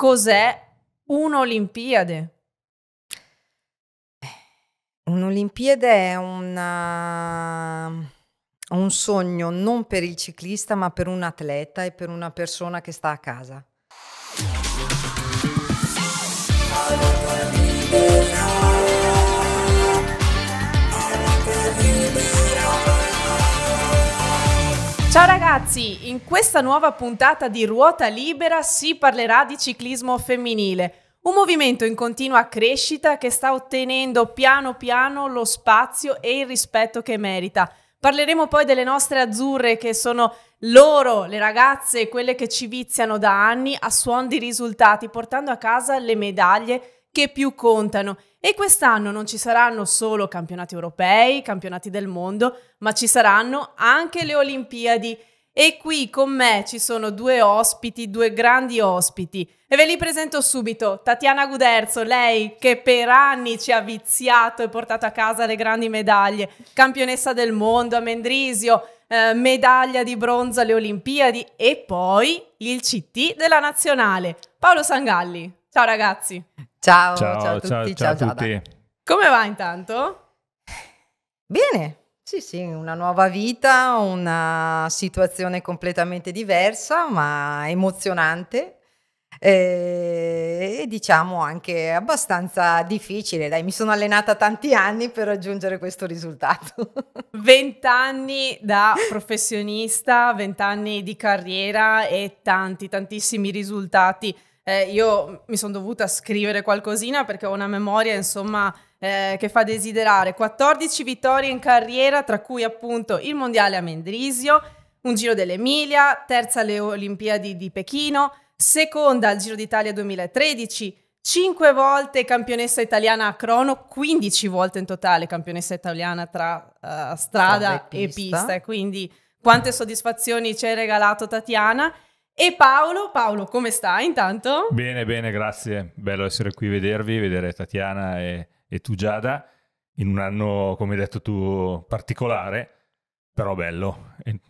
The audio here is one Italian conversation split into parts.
cos'è un'Olimpiade? Eh, Un'Olimpiade è una uh, un sogno non per il ciclista, ma per un atleta e per una persona che sta a casa. Ciao ragazzi, in questa nuova puntata di Ruota Libera si parlerà di ciclismo femminile, un movimento in continua crescita che sta ottenendo piano piano lo spazio e il rispetto che merita. Parleremo poi delle nostre azzurre che sono loro, le ragazze, quelle che ci viziano da anni a suon di risultati, portando a casa le medaglie che più contano. E quest'anno non ci saranno solo campionati europei, campionati del mondo, ma ci saranno anche le Olimpiadi. E qui con me ci sono due ospiti, due grandi ospiti. E ve li presento subito. Tatiana Guderzo, lei che per anni ci ha viziato e portato a casa le grandi medaglie, campionessa del mondo a Mendrisio, eh, medaglia di bronzo alle Olimpiadi e poi il CT della nazionale. Paolo Sangalli. Ciao ragazzi. Ciao, ciao, ciao a tutti. Ciao, ciao, a tutti. Come va intanto? Bene, sì, sì, una nuova vita, una situazione completamente diversa, ma emozionante e, eh, e diciamo anche abbastanza difficile. Dai, mi sono allenata tanti anni per raggiungere questo risultato. Vent'anni da professionista, vent'anni di carriera e tanti, tantissimi risultati eh, io mi sono dovuta scrivere qualcosina perché ho una memoria, insomma, eh, che fa desiderare. 14 vittorie in carriera, tra cui appunto il mondiale a Mendrisio, un Giro dell'Emilia, terza alle Olimpiadi di Pechino, seconda al Giro d'Italia 2013, cinque volte campionessa italiana a crono, 15 volte in totale campionessa italiana tra uh, strada e pista. e pista. Quindi quante soddisfazioni ci hai regalato Tatiana e Paolo, Paolo come stai intanto? Bene, bene, grazie. Bello essere qui, vedervi, vedere Tatiana e, e tu Giada in un anno, come hai detto tu, particolare, però bello. E...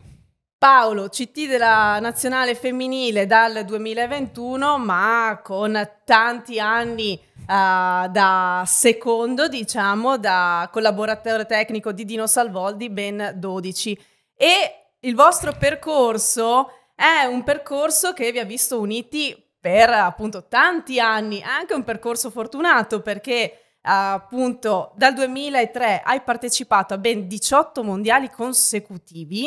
Paolo, CT della nazionale femminile dal 2021, ma con tanti anni uh, da secondo, diciamo, da collaboratore tecnico di Dino Salvoldi, ben 12. E il vostro percorso è un percorso che vi ha visto uniti per appunto tanti anni, anche un percorso fortunato perché appunto dal 2003 hai partecipato a ben 18 mondiali consecutivi.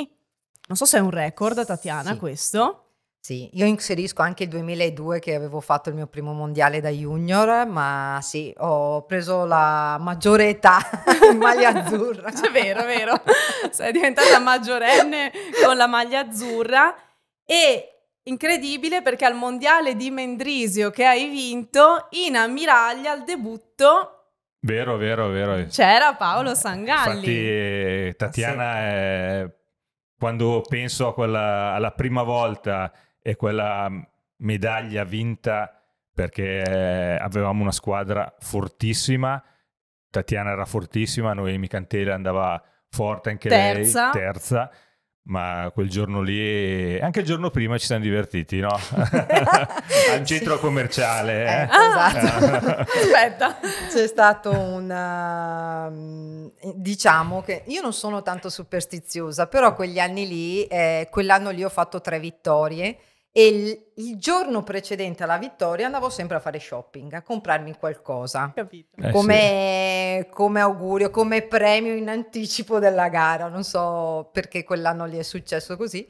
Non so se è un record, Tatiana, sì. questo. Sì, io inserisco anche il 2002 che avevo fatto il mio primo mondiale da junior, ma sì, ho preso la maggiore età in maglia azzurra. È vero, è vero. Sei diventata maggiorenne con la maglia azzurra e incredibile perché al mondiale di Mendrisio che hai vinto, in ammiraglia al debutto Vero, vero, vero. C'era Paolo Sangalli. Infatti, eh, Tatiana, sì. eh, quando penso quella, alla prima volta e quella mm, medaglia vinta perché eh, avevamo una squadra fortissima, Tatiana era fortissima, Noemi Cantele andava forte anche terza. lei, terza ma quel giorno lì, anche il giorno prima ci siamo divertiti, no? Al centro sì. commerciale. Eh? ah, esatto. Aspetta. C'è stato un... Eh, diciamo che io non sono tanto superstiziosa, però quegli anni lì, eh, quell'anno lì ho fatto tre vittorie e il, il giorno precedente alla vittoria andavo sempre a fare shopping, a comprarmi qualcosa. Capito. Eh, come, sì. come, augurio, come premio in anticipo della gara, non so perché quell'anno lì è successo così.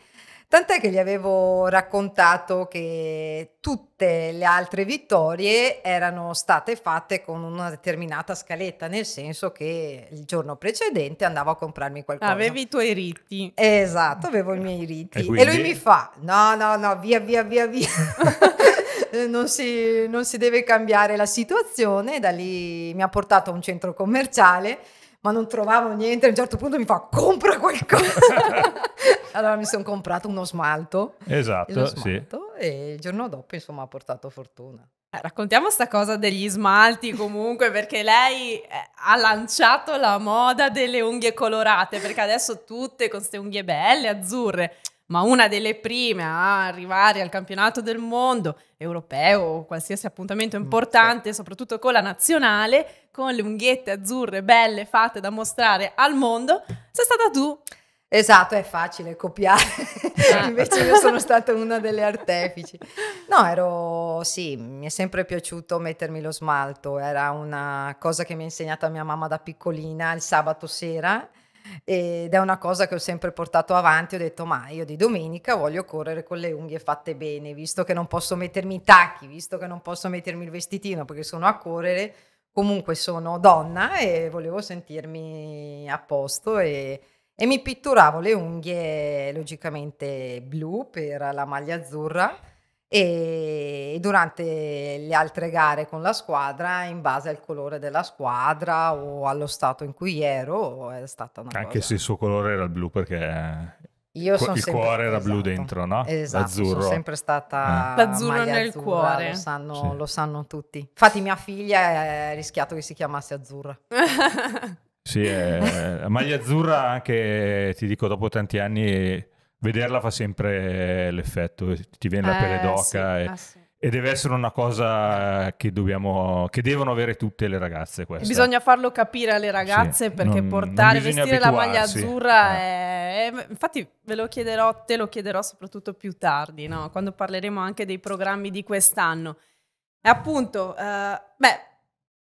Tant'è che gli avevo raccontato che tutte le altre vittorie erano state fatte con una determinata scaletta, nel senso che il giorno precedente andavo a comprarmi qualcosa. Avevi i tuoi riti. Esatto, avevo i miei riti. E, quindi... e lui mi fa, no, no, no, via, via, via, via. non, si, non si deve cambiare la situazione. Da lì mi ha portato a un centro commerciale ma non trovavo niente. A un certo punto mi fa: Compra qualcosa. Allora mi sono comprato uno smalto. Esatto, uno smalto, sì. E il giorno dopo, insomma, ha portato fortuna. Eh, raccontiamo sta cosa degli smalti comunque perché lei eh, ha lanciato la moda delle unghie colorate perché adesso tutte con queste unghie belle, azzurre, ma una delle prime a arrivare al campionato del mondo europeo o qualsiasi appuntamento mm, importante, soprattutto con la nazionale, con le unghiette azzurre belle fatte da mostrare al mondo, sei stata tu. Esatto, è facile copiare, ah. invece io sono stata una delle artefici. No, ero, sì, mi è sempre piaciuto mettermi lo smalto, era una cosa che mi ha insegnato mia mamma da piccolina il sabato sera ed è una cosa che ho sempre portato avanti, ho detto ma io di domenica voglio correre con le unghie fatte bene, visto che non posso mettermi i tacchi, visto che non posso mettermi il vestitino perché sono a correre, comunque sono donna e volevo sentirmi a posto e e mi pitturavo le unghie logicamente blu per la maglia azzurra e durante le altre gare con la squadra in base al colore della squadra o allo stato in cui ero è stata una anche cosa... se il suo colore era il blu perché io sono il sempre, cuore era esatto, blu dentro no? esatto, l'azzurro sono sempre stata eh. l'azzurro nel azzurra, cuore lo sanno, sì. lo sanno tutti infatti mia figlia ha rischiato che si chiamasse azzurra Sì, eh, la maglia azzurra anche, ti dico, dopo tanti anni vederla fa sempre l'effetto, ti viene la pelle eh, d'oca eh, sì, e, ah, sì. e, deve essere una cosa che, dobbiamo, che devono avere tutte le ragazze. Questa. Bisogna farlo capire alle ragazze sì, perché non, portare, non vestire la maglia azzurra eh. è, è, Infatti ve lo chiederò, te lo chiederò soprattutto più tardi, no? quando parleremo anche dei programmi di quest'anno. E appunto, eh, beh,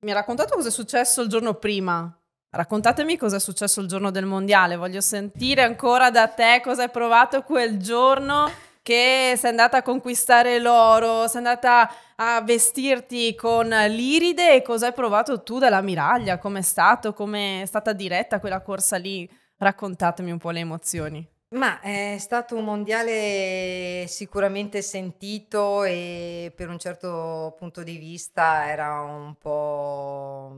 mi ha raccontato cosa è successo il giorno prima, Raccontatemi cosa è successo il giorno del mondiale, voglio sentire ancora da te cosa hai provato quel giorno che sei andata a conquistare l'oro, sei andata a vestirti con l'iride e cosa hai provato tu dall'ammiraglia, com'è stato, com'è stata diretta quella corsa lì, raccontatemi un po' le emozioni. Ma è stato un mondiale sicuramente sentito e per un certo punto di vista era un po'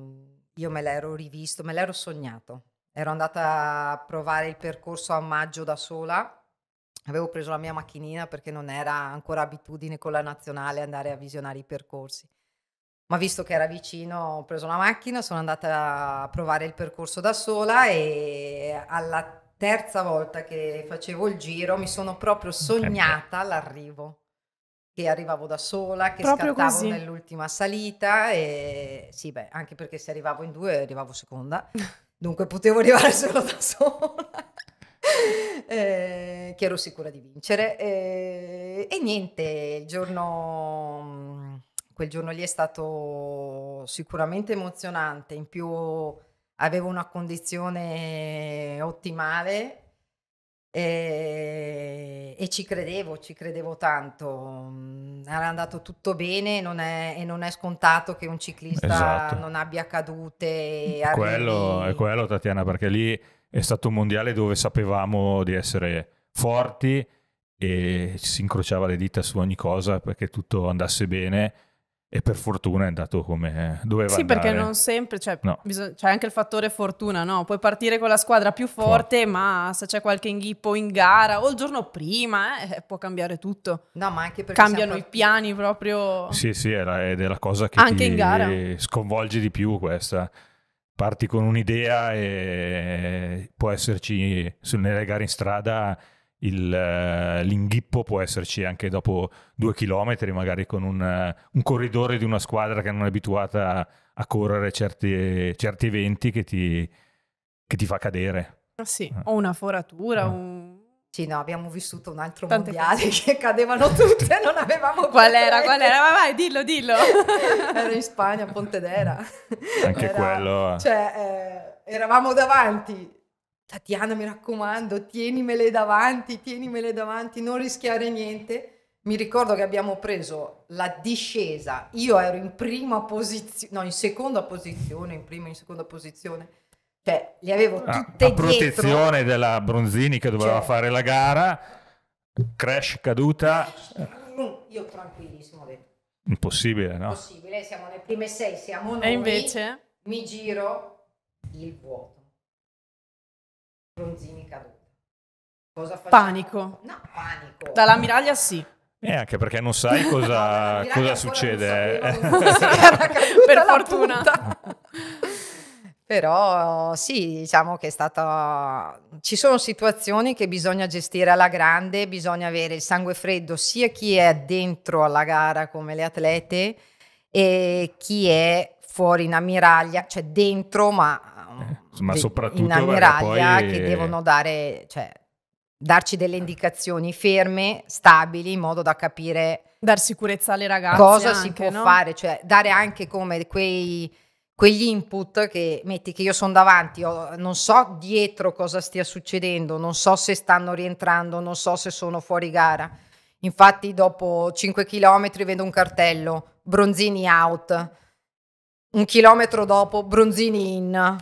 io me l'ero rivisto, me l'ero sognato. Ero andata a provare il percorso a maggio da sola. Avevo preso la mia macchinina perché non era ancora abitudine con la nazionale andare a visionare i percorsi. Ma visto che era vicino, ho preso la macchina, sono andata a provare il percorso da sola e alla terza volta che facevo il giro mi sono proprio sognata l'arrivo che arrivavo da sola, che Proprio scattavo così. nell'ultima salita e sì, beh, anche perché se arrivavo in due arrivavo seconda, dunque potevo arrivare solo da sola. eh, che ero sicura di vincere eh, e niente il giorno mm, quel giorno lì è stato sicuramente emozionante in più avevo una condizione ottimale Ehm, e ci credevo, ci credevo tanto. Mm, era andato tutto bene, non è e non è scontato che un ciclista Esatto. non abbia cadute Quello è quello Tatiana, perché lì è stato un mondiale dove sapevamo di essere forti e ci si incrociava le dita su ogni cosa perché tutto andasse bene e per fortuna è andato come eh, doveva sì, andare. perché non sempre, cioè, no. bisog- c'è anche il fattore fortuna, no? Puoi partire con la squadra più forte, forte. ma se c'è qualche inghippo in gara o il giorno prima, eh, eh può cambiare tutto. No, ma anche perché... Cambiano sempre... i piani proprio... Sì, sì, è la, ed è la cosa che anche in gara. sconvolge di più questa. Parti con un'idea e può esserci nelle gare in strada il, eh, l'inghippo può esserci anche dopo due chilometri, magari con un, eh, un, corridore di una squadra che non è abituata a correre certi, certi eventi che ti, che ti, fa cadere. Ah sì, eh. o una foratura, un... Sì, no, abbiamo vissuto un altro Tante mondiale cose. che cadevano tutte, non avevamo Qual era? Qual era? Ma vai, dillo, dillo. era in Spagna, Pontedera. Anche era, quello. Cioè, eh, eravamo davanti Tatiana, mi raccomando, tienimele davanti, tienimele davanti, non rischiare niente. Mi ricordo che abbiamo preso la discesa, io ero in prima posizione, no, in seconda posizione, in prima, in seconda posizione. Cioè, li avevo ah, tutte a, a protezione della Bronzini che doveva cioè, fare la gara, crash, caduta. Mm, io tranquillissimo, detto. Impossibile, no? Impossibile, siamo le prime sei, siamo noi. E invece? Mi giro il vuoto Bronzini caduta. Cosa facciamo? Panico. No, panico. Dall'ammiraglia sì. Eh, anche perché non sai cosa, no, cosa succede. Eh. per fortuna. Però sì, diciamo che è stata... Ci sono situazioni che bisogna gestire alla grande, bisogna avere il sangue freddo sia chi è dentro alla gara come le atlete e chi è fuori in ammiraglia, cioè dentro ma eh, mm. ma soprattutto in ammiraglia poi... che devono dare, cioè, darci delle eh. indicazioni ferme, stabili, in modo da capire dar sicurezza alle ragazze cosa anche, si può no? fare, cioè dare anche come quei quegli input che metti che io sono davanti, io non so dietro cosa stia succedendo, non so se stanno rientrando, non so se sono fuori gara. Infatti dopo 5 km vedo un cartello, Bronzini out. Un chilometro dopo, Bronzini in.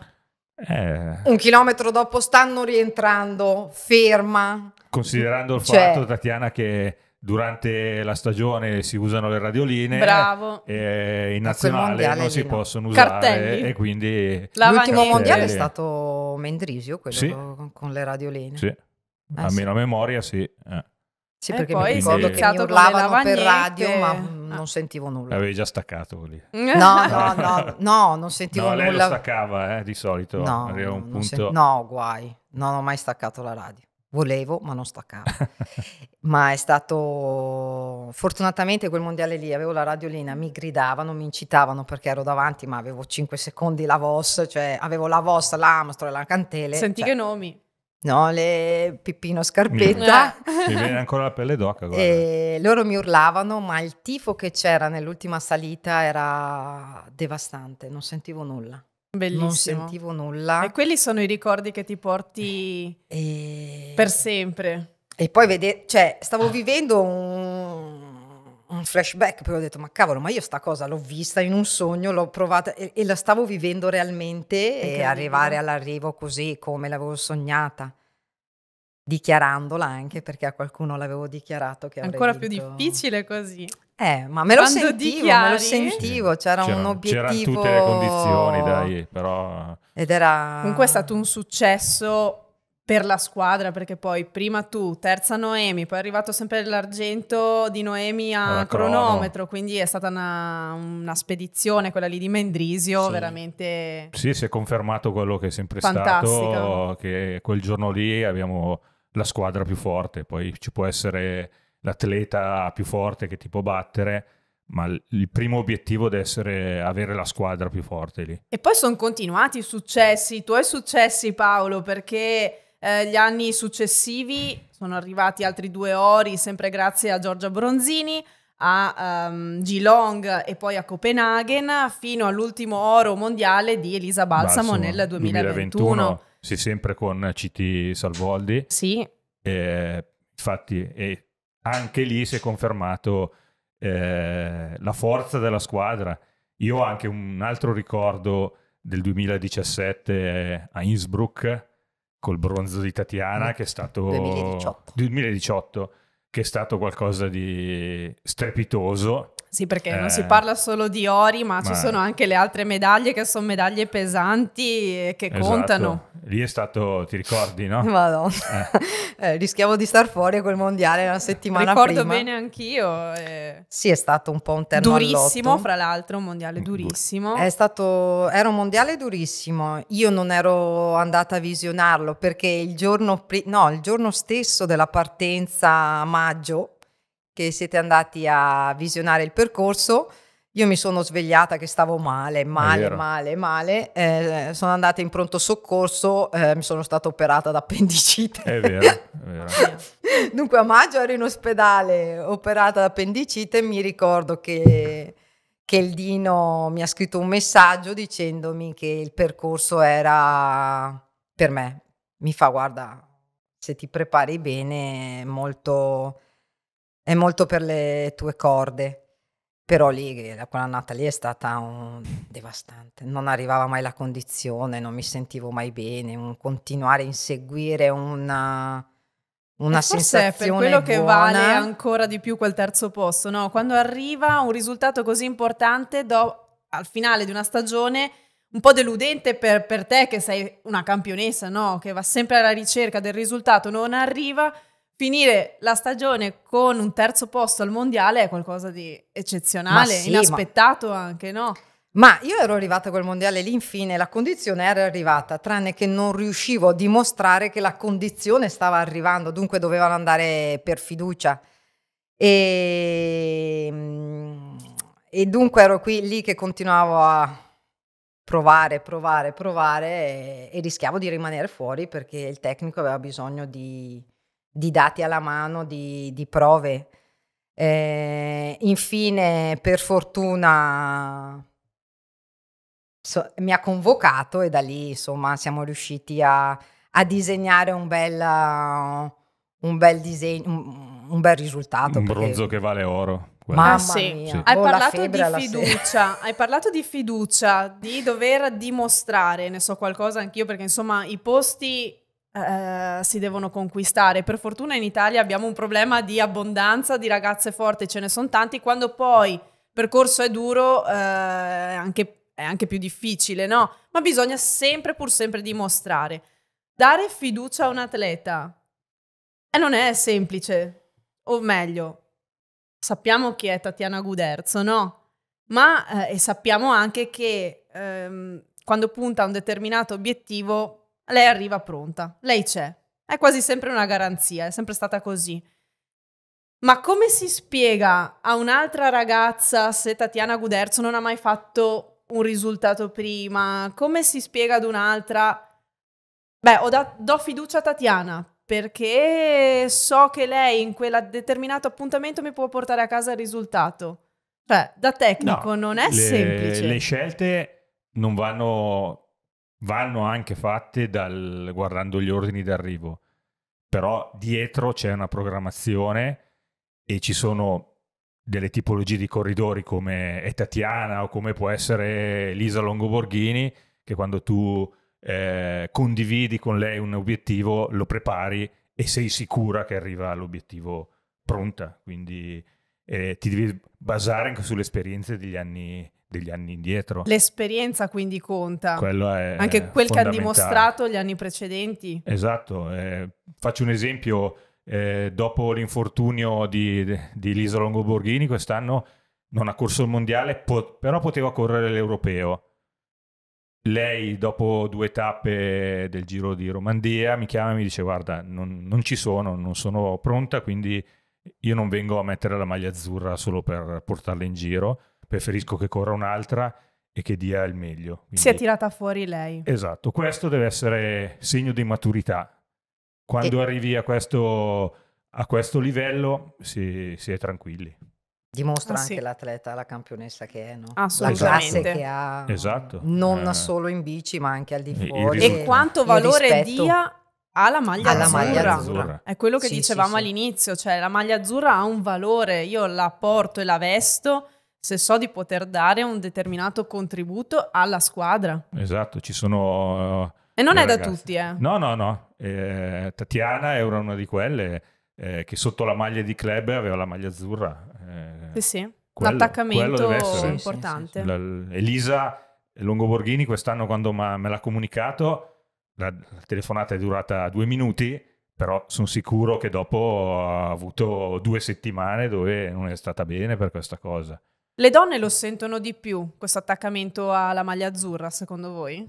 Eh. Un chilometro dopo stanno rientrando, ferma. Considerando il cioè... fatto, Tatiana, che durante la stagione si usano le radioline Bravo. e eh, in nazionale non si no. possono usare Cartelli. e quindi l'ultimo mondiale è stato Mendrisio quello sì. con le radioline sì. eh, a sì. meno memoria sì eh. Sì, perché poi mi ricordo che mi urlavano per radio, ma non ah. sentivo nulla. L'avevi già staccato lì. No, no, no, no, non sentivo no, lei nulla. Lei lo staccava, eh, di solito. No, no, punto... sen- no, guai, non ho mai staccato la radio. Volevo, ma non staccavo. ma è stato... Fortunatamente quel mondiale lì, avevo la radiolina, mi gridavano, mi incitavano perché ero davanti, ma avevo 5 secondi la VOS, cioè avevo la VOS, l'Amstro e la Cantele. Senti cioè... che nomi no? Le Pippino Scarpetta. Eh. Mi viene ancora la pelle d'oca. Guarda. E loro mi urlavano, ma il tifo che c'era nell'ultima salita era devastante, non sentivo nulla. Bellissimo. Non sentivo nulla. E quelli sono i ricordi che ti porti eh, e... per sempre. E poi vedere, cioè, stavo vivendo un un flashback, poi ho detto, ma cavolo, ma io sta cosa l'ho vista in un sogno, l'ho provata e, e la stavo vivendo realmente e arrivare all'arrivo così come l'avevo sognata, dichiarandola anche perché a qualcuno l'avevo dichiarato che era Ancora più difficile così. Eh, ma me lo Quando sentivo, dichiari... me lo sentivo, c'era, c'era un obiettivo. C'erano tutte le condizioni, dai, però... Ed era... Comunque è stato un successo per la squadra, perché poi prima tu, terza Noemi, poi è arrivato sempre l'argento di Noemi a cronometro, quindi è stata una, una, spedizione quella lì di Mendrisio, sì. veramente... Sì, si è confermato quello che è sempre Fantastica. stato, che quel giorno lì abbiamo la squadra più forte, poi ci può essere l'atleta più forte che ti può battere, ma il primo obiettivo deve essere avere la squadra più forte lì. E poi sono continuati i successi, i tuoi successi Paolo, perché eh, gli anni successivi sono arrivati altri due ori, sempre grazie a Giorgia Bronzini, a um, Geelong e poi a Copenaghen, fino all'ultimo oro mondiale di Elisa Balsamo, Balsamo nel 2021. 2021. Sì, sempre con CT Salvoldi. Sì. E, infatti, e anche lì si è confermato eh, la forza della squadra. Io ho anche un altro ricordo del 2017 a Innsbruck col bronzo di Tatiana, mm. che è stato 2018. 2018, che è stato qualcosa di strepitoso sì, perché eh, non si eh. parla solo di ori, ma, ma, ci sono anche le altre medaglie che sono medaglie pesanti e che esatto. contano. Lì è stato, ti ricordi, no? Madonna, eh. eh, rischiavo di star fuori a quel mondiale una settimana Ricordo prima. bene anch'io. Eh. Sì, è stato un po' un terno Durissimo, all'otto. fra l'altro, un mondiale durissimo. È stato, era un mondiale durissimo. Io non ero andata a visionarlo perché il giorno, pri- no, il giorno stesso della partenza a maggio che siete andati a visionare il percorso. Io mi sono svegliata che stavo male, male, male, male. Eh, sono andata in pronto soccorso, eh, mi sono stata operata da appendicite. È vero, è vero. Dunque a maggio ero in ospedale, operata da e mi ricordo che, che il Dino mi ha scritto un messaggio dicendomi che il percorso era per me. Mi fa guarda, se ti prepari bene, molto è molto per le tue corde. Però lì, quella nata lì è stata un... devastante. Non arrivava mai la condizione, non mi sentivo mai bene. Un continuare a inseguire una, una sensazione per quello buona. che vale ancora di più quel terzo posto, no? Quando arriva un risultato così importante do, al finale di una stagione un po' deludente per, per te che sei una campionessa, no? Che va sempre alla ricerca del risultato, non arriva finire la stagione con un terzo posto al mondiale è qualcosa di eccezionale, sì, inaspettato ma... anche, no? Ma io ero arrivata a quel mondiale lì, infine la condizione era arrivata, tranne che non riuscivo a dimostrare che la condizione stava arrivando, dunque dovevano andare per fiducia. E, ehm, e dunque ero qui lì che continuavo a provare, provare, provare e, e rischiavo di rimanere fuori perché il tecnico aveva bisogno di, di dati alla mano, di, di prove. Eh, infine, per fortuna, so, mi ha convocato e da lì, insomma, siamo riusciti a, a disegnare un bel, un bel disegno, un, un, bel risultato. Un perché... bronzo che vale oro. Ma ah, sì. Hai, oh, parlato fiducia, hai parlato di fiducia, di dover dimostrare, ne so qualcosa anch'io perché insomma i posti eh, si devono conquistare. Per fortuna in Italia abbiamo un problema di abbondanza di ragazze forti, ce ne sono tanti, quando poi il percorso è duro eh, anche, è anche più difficile, no? Ma bisogna sempre pur sempre dimostrare. Dare fiducia a un atleta eh, non è semplice, o meglio, sappiamo chi è Tatiana Guderzo, no? Ma eh, sappiamo anche che ehm, quando punta a un determinato obiettivo lei arriva pronta, lei c'è. È quasi sempre una garanzia, è sempre stata così. Ma come si spiega a un'altra ragazza se Tatiana Guderzo non ha mai fatto un risultato prima? Come si spiega ad un'altra? Beh, da- do fiducia a Tatiana perché so che lei in quel determinato appuntamento mi può portare a casa il risultato. Cioè, da tecnico no, non è le, semplice. Le scelte non vanno vanno anche fatte dal, guardando gli ordini d'arrivo, però dietro c'è una programmazione e ci sono delle tipologie di corridori come è Tatiana o come può essere Lisa Longoborghini, che quando tu eh, condividi con lei un obiettivo lo prepari e sei sicura che arriva all'obiettivo pronta. Quindi eh, ti devi basare anche sulle esperienze degli anni degli anni indietro. L'esperienza quindi conta. Quello è Anche quel che ha dimostrato gli anni precedenti. Esatto. Eh, faccio un esempio. Eh, dopo l'infortunio di, di Lisa Longoborghini quest'anno non ha corso il mondiale, po- però poteva correre l'europeo. Lei, dopo due tappe del Giro di Romandia, mi chiama e mi dice: Guarda, non, non ci sono, non sono pronta, quindi io non vengo a mettere la maglia azzurra solo per portarla in giro preferisco che corra un'altra e che dia il meglio. Quindi... Si è tirata fuori lei. Esatto, questo deve essere segno di maturità. Quando e... arrivi a questo, a questo livello si, si, è tranquilli. Dimostra ah, anche sì. l'atleta, la campionessa che è, no? La classe che ha, mm, esatto. non eh... solo in bici ma anche al di fuori. E quanto valore dia alla maglia, alla azzurra. maglia azzurra. È quello che sì, dicevamo sì, all'inizio, cioè la maglia azzurra ha un valore, io la porto e la vesto se so di poter dare un determinato contributo alla squadra. Esatto, ci sono... Eh, e non è ragazze. da tutti, eh? No, no, no. Eh, Tatiana era una di quelle eh, che sotto la maglia di club aveva la maglia azzurra. Eh, sì, sì. Quello, un attaccamento importante. Sì, sì, la, Elisa Longoborghini quest'anno quando me l'ha comunicato, la, la telefonata è durata due minuti, però sono sicuro che dopo ha avuto due settimane dove non è stata bene per questa cosa. Le donne lo sentono di più questo attaccamento alla maglia azzurra, secondo voi?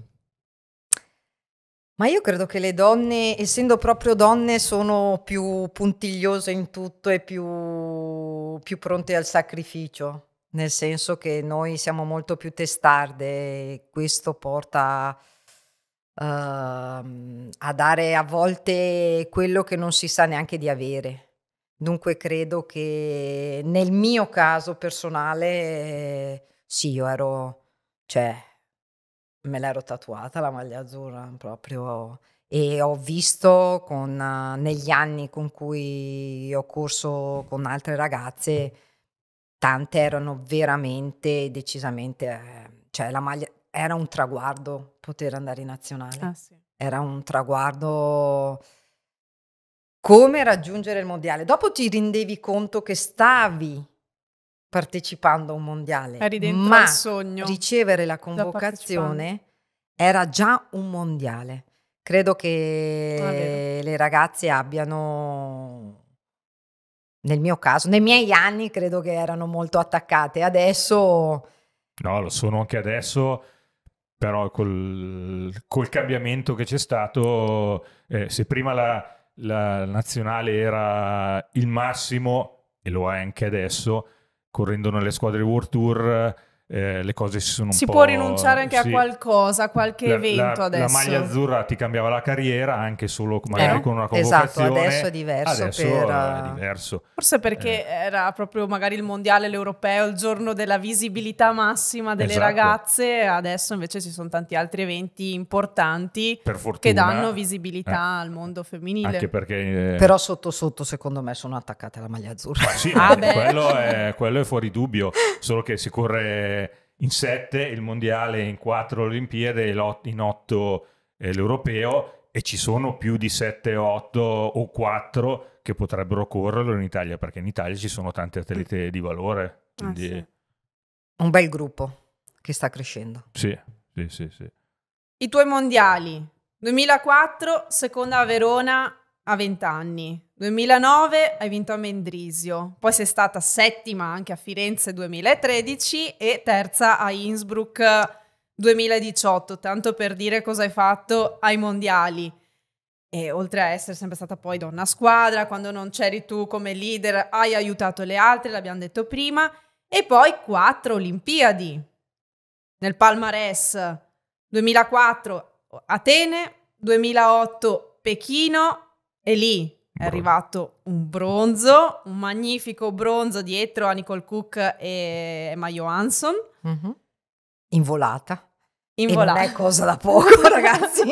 Ma io credo che le donne, essendo proprio donne, sono più puntigliose in tutto e più, più pronte al sacrificio, nel senso che noi siamo molto più testarde e questo porta uh, a dare a volte quello che non si sa neanche di avere. Dunque credo che nel mio caso personale sì, io ero, cioè, me l'ero tatuata la maglia azzurra proprio e ho visto con, negli anni con cui ho corso con altre ragazze, tante erano veramente, decisamente, eh, cioè la maglia era un traguardo poter andare in nazionale, ah, sì. era un traguardo come raggiungere il mondiale. Dopo ti rendevi conto che stavi partecipando a un mondiale, ma ricevere la convocazione era già un mondiale. Credo che ah, le ragazze abbiano, nel mio caso, nei miei anni credo che erano molto attaccate, adesso... No, lo sono anche adesso però col, col, cambiamento che c'è stato, eh, se prima la, la nazionale era il massimo, e lo è anche adesso, correndo nelle squadre World Tour eh, le cose si sono si un po'... Si può rinunciare anche sì. a qualcosa, a qualche la, evento la, adesso. La maglia azzurra ti cambiava la carriera anche solo eh, magari eh, con una esatto, convocazione. Esatto, adesso è diverso. Adesso per... è eh, diverso. Forse perché eh. era proprio magari il mondiale, l'europeo, il giorno della visibilità massima delle esatto. ragazze, adesso invece ci sono tanti altri eventi importanti che danno visibilità eh, al mondo femminile. Anche perché... Però sotto sotto secondo me sono attaccate alla maglia azzurra. Sì, ah, quello, è, quello è fuori dubbio, solo che si corre in sette il mondiale, in quattro le Olimpiadi, in otto eh, l'europeo e ci sono più di sette, otto o quattro che potrebbero correre in Italia perché in Italia ci sono tante atlete mm. di valore. Ah, quindi... Ah, sì. Un bel gruppo che sta crescendo. Sì, sì, sì, sì. I tuoi mondiali. 2004, seconda a Verona, a 20 anni. 2009 hai vinto a Mendrisio, poi sei stata settima anche a Firenze 2013 e terza a Innsbruck 2018, tanto per dire cosa hai fatto ai mondiali. E oltre a essere sempre stata poi donna squadra, quando non c'eri tu come leader hai aiutato le altre, l'abbiamo detto prima, e poi quattro Olimpiadi nel palmarès 2004 Atene, 2008 Pechino, e lì è arrivato un bronzo, un magnifico bronzo dietro a Nicole Cook e Emma Johansson. Mm-hmm. In volata. e volata. è cosa da poco, ragazzi.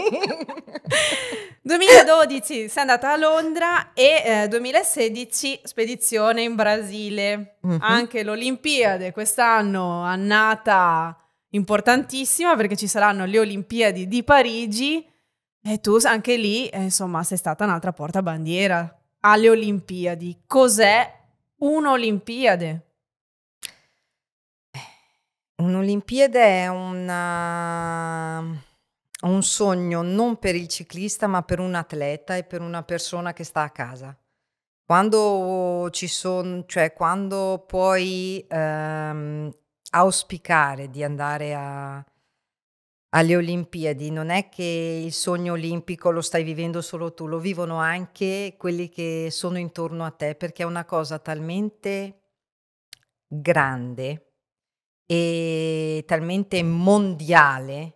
2012 sei andata a Londra e eh, 2016 spedizione in Brasile. Mm-hmm. Anche l'Olimpiade quest'anno annata importantissima perché ci saranno le Olimpiadi di Parigi e tu anche lì, eh, insomma, sei stata un'altra portabandiera alle Olimpiadi. Cos'è un'Olimpiade? Eh, Un'Olimpiade è una un sogno non per il ciclista, ma per un atleta e per una persona che sta a casa. Quando ci sono, cioè quando puoi ehm, auspicare di andare a, alle Olimpiadi, non è che il sogno olimpico lo stai vivendo solo tu, lo vivono anche quelli che sono intorno a te, perché è una cosa talmente grande e talmente mondiale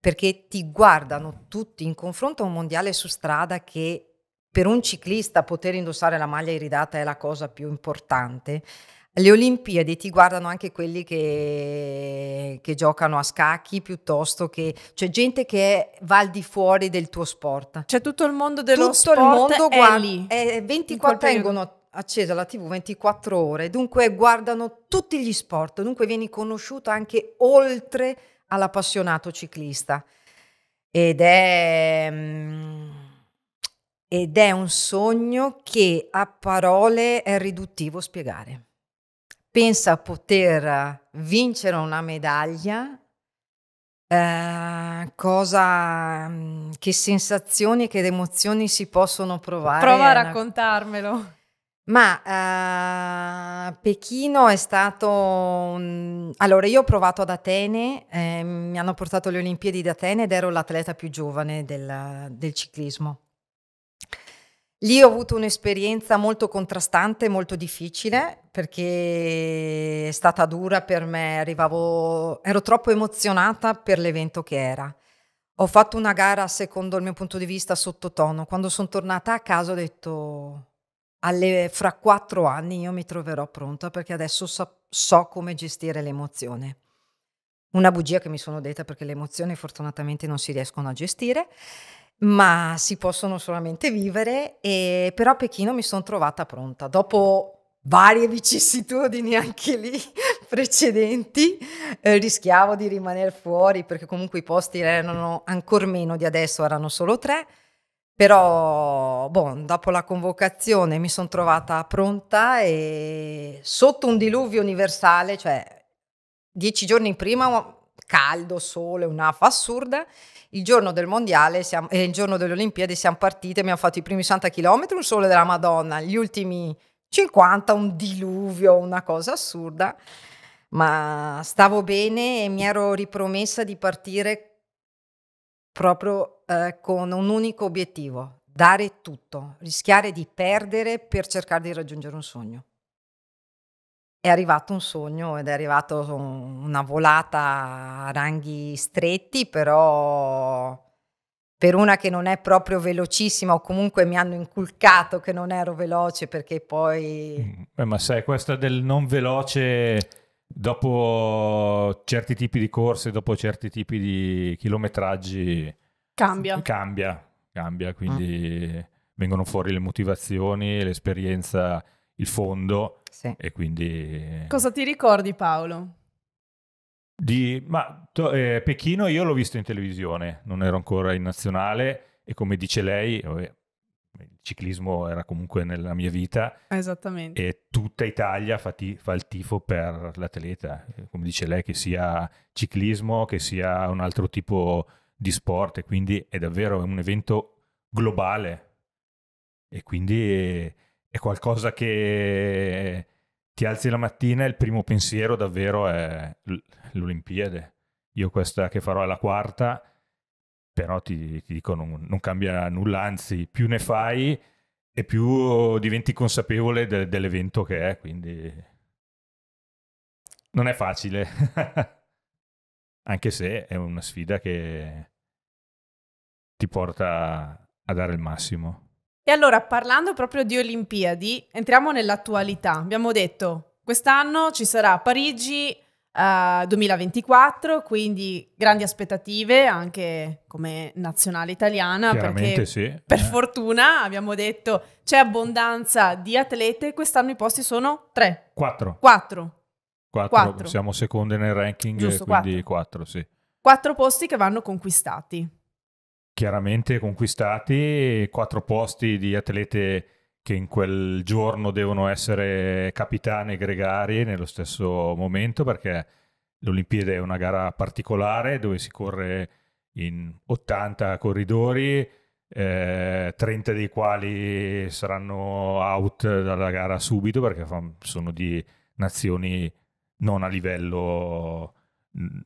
perché ti guardano tutti in confronto a un mondiale su strada che per un ciclista poter indossare la maglia iridata è la cosa più importante. Le Olimpiadi ti guardano anche quelli che, che, giocano a scacchi piuttosto che cioè gente che è, va al di fuori del tuo sport. C'è cioè, tutto il mondo dello tutto sport. Tutto il mondo guarda. lì. è 24 tengono accesa la TV 24 ore, dunque guardano tutti gli sport, dunque vieni conosciuto anche oltre all'appassionato ciclista. Ed è mm, ed è un sogno che a parole è riduttivo spiegare pensa a poter vincere una medaglia, eh, cosa, mm, che sensazioni, che emozioni si possono provare. Prova a raccontarmelo. Ma eh, Pechino è stato... Un... Allora, io ho provato ad Atene, eh, mi hanno portato alle Olimpiadi di Atene ed ero l'atleta più giovane del, del ciclismo. Lì ho avuto un'esperienza molto contrastante, molto difficile, perché è stata dura per me, arrivavo, ero troppo emozionata per l'evento che era. Ho fatto una gara, secondo il mio punto di vista, sottotono. Quando sono tornata a casa ho detto, alle, fra quattro anni io mi troverò pronta perché adesso so, so come gestire l'emozione una bugia che mi sono detta perché le emozioni fortunatamente non si riescono a gestire, ma si possono solamente vivere, e, però a Pechino mi sono trovata pronta. Dopo varie vicissitudini anche lì precedenti, eh, rischiavo di rimanere fuori perché comunque i posti erano ancora meno di adesso, erano solo tre. Però, boh, dopo la convocazione mi sono trovata pronta e sotto un diluvio universale, cioè dieci giorni prima oh, caldo, sole, un'afa assurda. Il giorno del mondiale e eh, il giorno delle Olimpiadi siamo partite, abbiamo fatto i primi 60 km, un sole della Madonna, gli ultimi 50, un diluvio, una cosa assurda, ma stavo bene e mi ero ripromessa di partire proprio eh, con un unico obiettivo, dare tutto, rischiare di perdere per cercare di raggiungere un sogno. È arrivato un sogno ed è arrivata una volata a ranghi stretti, però per una che non è proprio velocissima o comunque mi hanno inculcato che non ero veloce perché poi... Beh, mm, ma sai, questa del non veloce dopo certi tipi di corse, dopo certi tipi di chilometraggi... Cambia. Mm, cambia, cambia, quindi mm. vengono fuori le motivazioni, l'esperienza, il fondo sì. e quindi... Cosa ti ricordi Paolo? Di, ma eh, Pechino io l'ho visto in televisione, non ero ancora in nazionale e come dice lei, il ciclismo era comunque nella mia vita. Esattamente. E tutta Italia fa, ti- fa, il tifo per l'atleta, eh, come dice lei, che sia ciclismo, che sia un altro tipo di sport, e quindi è davvero un evento globale. E quindi è, è qualcosa che ti alzi la mattina e il primo pensiero davvero è l'Olimpiade. Io questa che farò è la quarta, però ti, ti dico non, non, cambia nulla, anzi più ne fai e più diventi consapevole de, dell'evento che è, quindi non è facile, anche se è una sfida che ti porta a dare il massimo. E allora, parlando proprio di Olimpiadi, entriamo nell'attualità. Abbiamo detto, quest'anno ci sarà Parigi uh, eh, 2024, quindi grandi aspettative anche come nazionale italiana, perché sì. Eh. per eh. fortuna, abbiamo detto, c'è abbondanza di atlete, quest'anno i posti sono tre. Quattro. Quattro. Quattro, quattro. siamo secondi nel ranking, Giusto, quindi quattro. quattro, sì. Quattro posti che vanno conquistati chiaramente conquistati quattro posti di atlete che in quel giorno devono essere capitane gregari nello stesso momento perché l'Olimpiade è una gara particolare dove si corre in 80 corridori, eh, 30 dei quali saranno out dalla gara subito perché sono di nazioni non a livello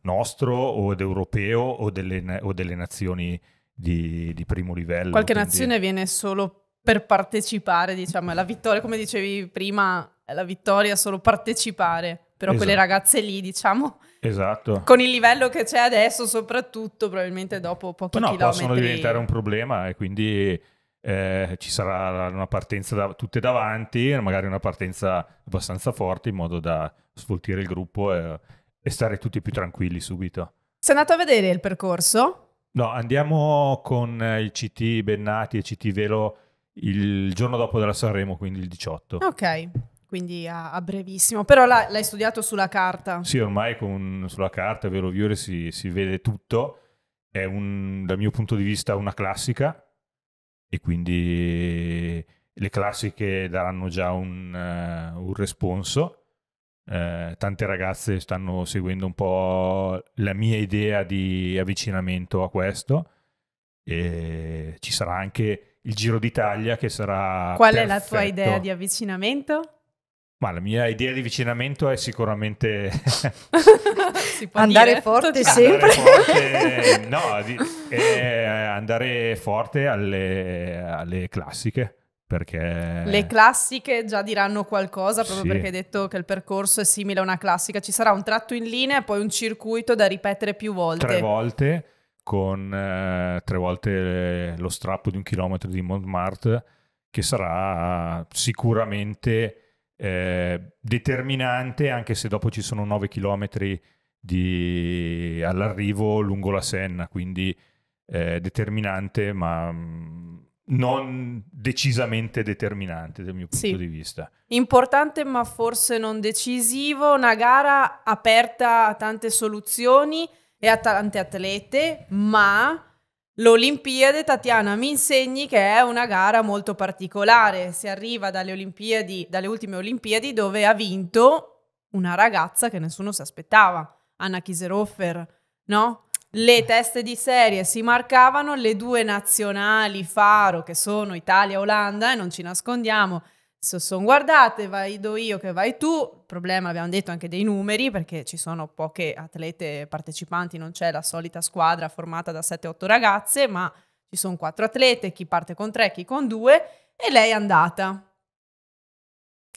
nostro o ed europeo o delle, o delle nazioni di, di primo livello. Qualche quindi... nazione viene solo per partecipare, diciamo, è la vittoria, come dicevi prima, è la vittoria solo partecipare, però esatto. quelle ragazze lì, diciamo, esatto. con il livello che c'è adesso soprattutto, probabilmente dopo pochi no, chilometri... possono diventare un problema e quindi eh, ci sarà una partenza da, tutte davanti, magari una partenza abbastanza forte in modo da sfoltire il gruppo e, e stare tutti più tranquilli subito. Sei andato a vedere il percorso? No, andiamo con eh, il CT Bennati e CT Velo il giorno dopo della Sanremo, quindi il 18. Ok, quindi a, a brevissimo. Però l'ha, l'hai studiato sulla carta? Sì, ormai con, sulla carta Velo Viore si, si vede tutto. È un, dal mio punto di vista una classica e quindi le classiche daranno già un, uh, un responso eh, tante ragazze stanno seguendo un po' la mia idea di avvicinamento a questo. E ci sarà anche il Giro d'Italia che sarà. Qual perfetto. è la tua idea di avvicinamento? Ma la mia idea di avvicinamento è sicuramente andare dire. forte sempre. forte, no, di, eh, andare forte alle, alle classiche perché... Le classiche già diranno qualcosa, proprio sì. perché hai detto che il percorso è simile a una classica. Ci sarà un tratto in linea e poi un circuito da ripetere più volte. Tre volte, con eh, tre volte eh, lo strappo di un chilometro di Montmartre, che sarà eh, sicuramente eh, determinante, anche se dopo ci sono 9 chilometri di... all'arrivo lungo la Senna, quindi eh, determinante, ma mm, non decisamente determinante dal mio punto sì. di vista. Importante ma forse non decisivo, una gara aperta a tante soluzioni e a tante atlete, ma l'Olimpiade, Tatiana, mi insegni che è una gara molto particolare. Si arriva dalle Olimpiadi, dalle ultime Olimpiadi, dove ha vinto una ragazza che nessuno si aspettava, Anna Kiseroffer, no? Le teste di serie si marcavano le due nazionali faro che sono Italia Olanda e non ci nascondiamo. Se sono guardate, vado io che vai tu. problema abbiamo detto anche dei numeri perché ci sono poche atlete partecipanti, non c'è la solita squadra formata da 7-8 ragazze, ma ci sono quattro atlete, chi parte con tre, chi con due e lei è andata.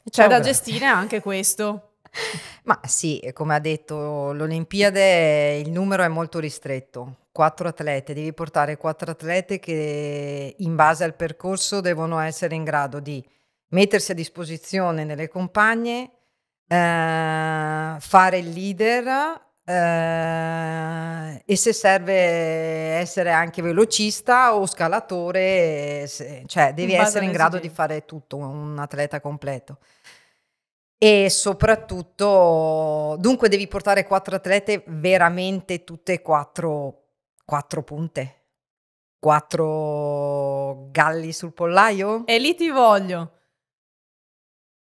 C'è Ciao, da grazie. gestire anche questo. Ma sì, come ha detto l'Olimpiade, il numero è molto ristretto. Quattro atlete, devi portare quattro atlete che in base al percorso devono essere in grado di mettersi a disposizione nelle compagne, eh, fare il leader eh, e se serve essere anche velocista o scalatore, se, cioè devi essere in grado di fare tutto, un atleta completo e soprattutto dunque devi portare quattro atlete veramente tutte e quattro quattro punte quattro galli sul pollaio e lì ti voglio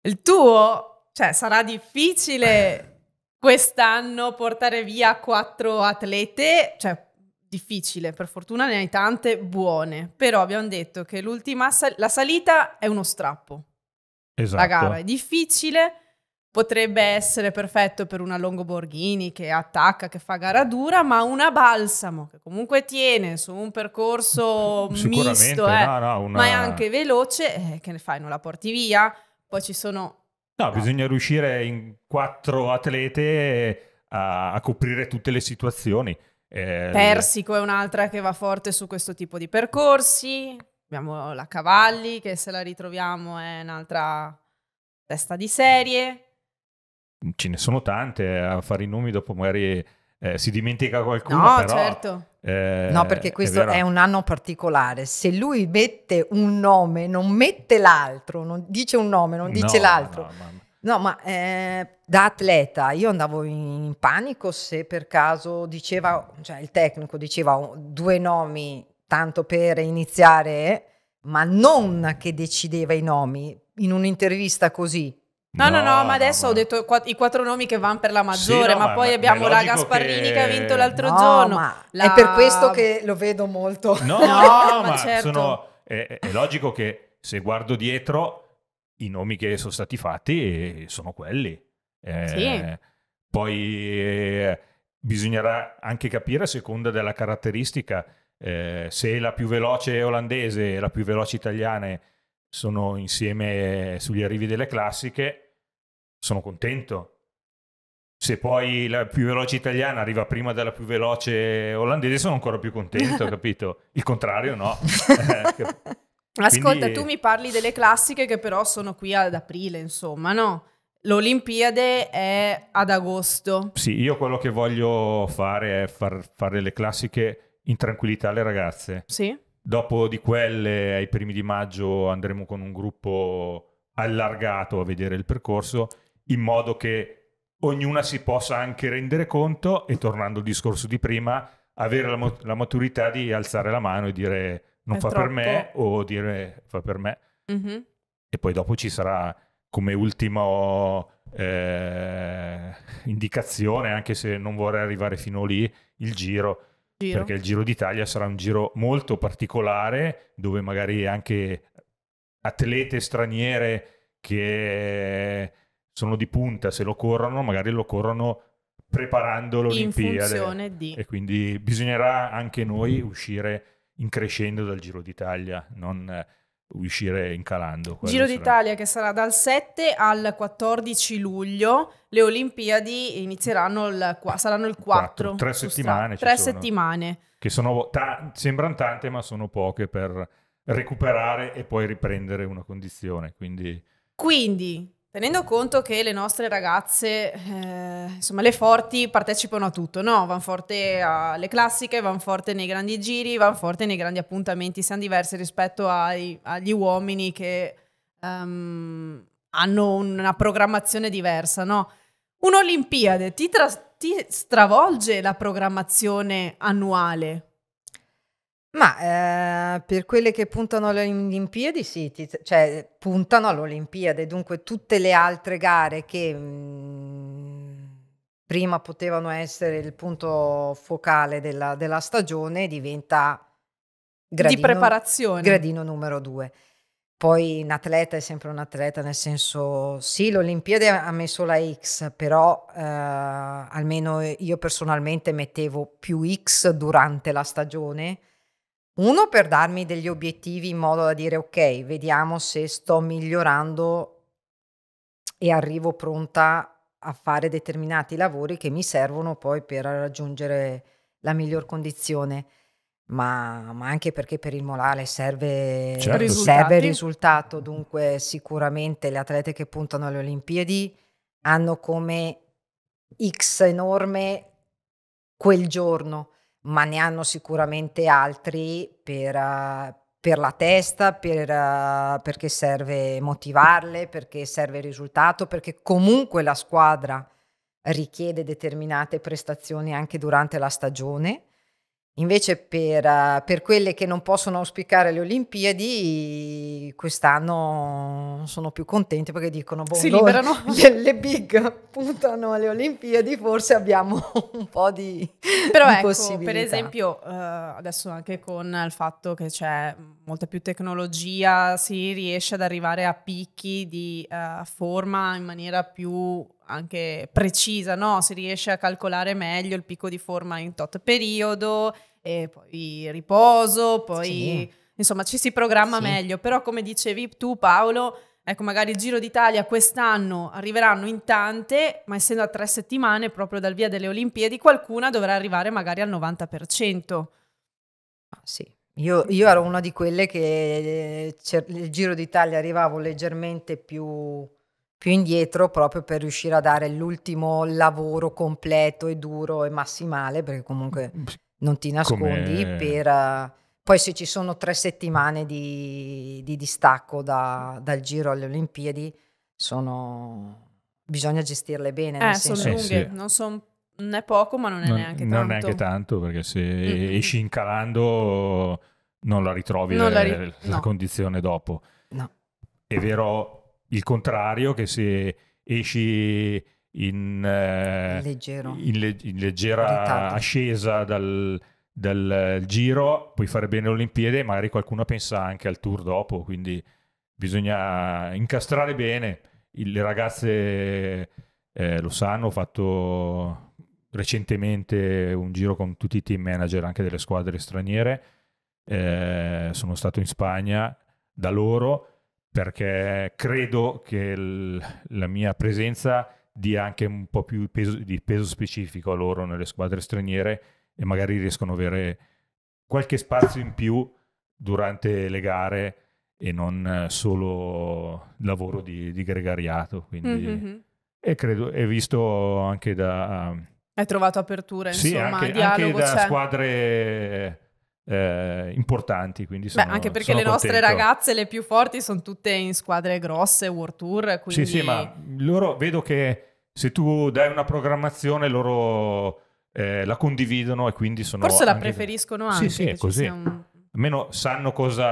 il tuo cioè sarà difficile quest'anno portare via quattro atlete cioè difficile per fortuna ne hai tante buone però abbiamo detto che l'ultima sal- la salita è uno strappo esatto. la gara è difficile potrebbe essere perfetto per una Longoborghini che attacca, che fa gara dura, ma una Balsamo che comunque tiene su un percorso mm, misto, eh, no, no, una... ma è anche veloce, eh, che ne fai? Non la porti via? Poi ci sono... No, ah. bisogna riuscire in quattro atlete eh, a, a coprire tutte le situazioni. Eh, Persico è un'altra che va forte su questo tipo di percorsi. Abbiamo la Cavalli, che se la ritroviamo è un'altra testa di serie ce ne sono tante, a fare i nomi dopo magari eh, si dimentica qualcuno. No, però, certo. Eh, no, perché questo è, è, un anno particolare. Se lui mette un nome, non mette l'altro, non dice un nome, non dice no, l'altro. No, ma... No, ma eh, da atleta io andavo in panico se per caso diceva, cioè il tecnico diceva due nomi tanto per iniziare, ma non che decideva i nomi in un'intervista così. No, no, no, ma adesso no, ho detto i quattro nomi che vanno per la maggiore, sì, no, ma, ma, poi ma abbiamo la Gasparrini che... che... ha vinto l'altro giorno. La... È per questo che lo vedo molto. No, no, ma, certo. sono, è, è, logico che se guardo dietro i nomi che sono stati fatti eh, sono quelli. Eh, sì. Poi eh, bisognerà anche capire a seconda della caratteristica eh, se la più veloce olandese e la più veloce italiana sono insieme sugli arrivi delle classiche sono contento. Se poi la più veloce italiana arriva prima della più veloce olandese, sono ancora più contento, capito? Il contrario, no. Eh, Ascolta, Quindi... tu mi parli delle classiche che però sono qui ad aprile, insomma, no? L'Olimpiade è ad agosto. Sì, io quello che voglio fare è far, fare le classiche in tranquillità alle ragazze. Sì. Dopo di quelle, ai primi di maggio, andremo con un gruppo allargato a vedere il percorso in modo che ognuna si possa anche rendere conto e tornando al discorso di prima, avere la, la maturità di alzare la mano e dire non è fa troppo. per me o dire fa per me. Mm-hmm. E poi dopo ci sarà come ultima eh, indicazione, anche se non vorrei arrivare fino lì, il giro, giro, perché il Giro d'Italia sarà un giro molto particolare dove magari anche atlete straniere che sono di punta, se lo corrono, magari lo corrono preparando l'Olimpiade. Di... E quindi bisognerà anche noi uscire in crescendo dal Giro d'Italia, non eh, uscire incalando. Giro sarà... d'Italia che sarà dal 7 al 14 luglio, le Olimpiadi inizieranno il, saranno il 4. 4. Tre settimane. Tre sono, settimane. Che sono, ta- sembrano tante ma sono poche per recuperare e poi riprendere una condizione. Quindi, quindi Tenendo conto che le nostre ragazze, eh, insomma le forti, partecipano a tutto, no? Van forte alle classiche, van forte nei grandi giri, van forte nei grandi appuntamenti, siamo diverse rispetto ai, agli uomini che um, hanno una programmazione diversa, no? Un'Olimpiade ti, tra- ti stravolge la programmazione annuale, ma, ehm, per quelle che puntano alle Olimpiadi sì, ti cioè puntano alle Olimpiadi, dunque tutte le altre gare che, mhmm, prima potevano essere il punto focale della della stagione diventa Di gradino preparazione. gradino numero due. Poi un atleta è sempre un atleta, nel senso sì, l'Olimpiade ha messo la X, però, ehm, almeno io personalmente mettevo più X durante la stagione uno per darmi degli obiettivi in modo da dire ok, vediamo se sto migliorando e arrivo pronta a fare determinati lavori che mi servono poi per raggiungere la miglior condizione. Ma, ma, anche perché per il morale serve, certo. serve, il risultato. Dunque, sicuramente le atlete che puntano alle Olimpiadi hanno come X enorme quel giorno ma ne hanno sicuramente altri per, uh, per la testa, per, uh, perché serve motivarle, perché serve il risultato, perché comunque la squadra richiede determinate prestazioni anche durante la stagione Invece per, eh, per, quelle che non possono auspicare le Olimpiadi, quest'anno sono più contenti perché dicono, boh, si liberano. Le, le, big puntano alle Olimpiadi, forse abbiamo un po' di... Però di ecco, per esempio, eh, adesso anche con il fatto che c'è molta più tecnologia, si riesce ad arrivare a picchi di eh, forma in maniera più anche precisa, no? si riesce a calcolare meglio il picco di forma in tot periodo, e poi riposo, poi sì. insomma ci si programma sì. meglio. Però come dicevi tu Paolo, ecco magari il Giro d'Italia quest'anno arriveranno in tante, ma essendo a tre settimane proprio dal via delle Olimpiadi, qualcuna dovrà arrivare magari al 90%. Ah, sì. Io, io, ero una di quelle che eh, il Giro d'Italia arrivavo leggermente più, più, indietro proprio per riuscire a dare l'ultimo lavoro completo e duro e massimale, perché comunque mm, non ti nascondi Come... per... Eh, poi se ci sono tre settimane di, di distacco da, dal giro alle Olimpiadi, sono... bisogna gestirle bene. Eh, sono lunghe, eh, sì. non, son, non è poco, ma non è non, neanche tanto. Non è neanche tanto, perché se mm-hmm. esci incalando non la ritrovi non la, ri- la no. condizione dopo. No. È vero il contrario, che se esci in, eh, in, le, in leggera Ritardo. ascesa dal, dal eh, giro, puoi fare bene le Olimpiadi, magari qualcuno pensa anche al tour dopo, quindi bisogna incastrare bene. le ragazze eh, lo sanno, ho fatto recentemente un giro con tutti i team manager anche delle squadre straniere, eh, sono stato in Spagna da loro perché credo che il, la mia presenza dia anche un po' più peso, di peso specifico a loro nelle squadre straniere e magari riescono a avere qualche spazio in più durante le gare e non eh, solo lavoro di, di gregariato. Quindi... Mm-hmm. mm-hmm. E credo, è visto anche da... Hai trovato aperture, sì, insomma, anche, anche da c'è. Cioè squadre... Eh, importanti. Quindi sono, Beh, anche perché le contento. nostre ragazze, le più forti, sono tutte in squadre grosse, World Tour. Quindi... Sì, sì, ma loro vedo che se tu dai una programmazione loro eh, la condividono e quindi sono... Forse la preferiscono anche. Sì, sì, è così. Un... Almeno sanno cosa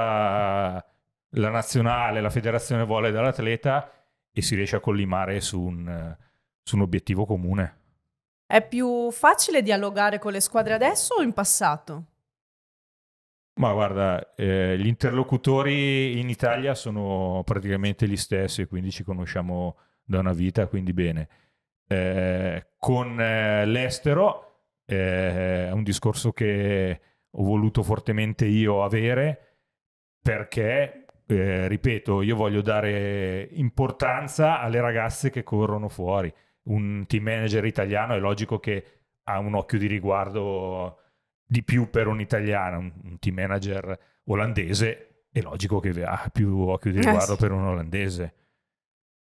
la nazionale, la federazione vuole dall'atleta e si riesce a collimare su un, su un obiettivo comune. È più facile dialogare con le squadre adesso o in passato? Ma guarda, eh, gli interlocutori in Italia sono praticamente gli stessi, quindi ci conosciamo da una vita, quindi bene eh, con eh, l'estero eh, è un discorso che ho voluto fortemente io avere perché, eh, ripeto, io voglio dare importanza alle ragazze che corrono fuori. Un team manager italiano è logico che ha un occhio di riguardo di più per un italiano, un, team manager olandese, è logico che ha più occhio di eh, riguardo eh sì. per un olandese.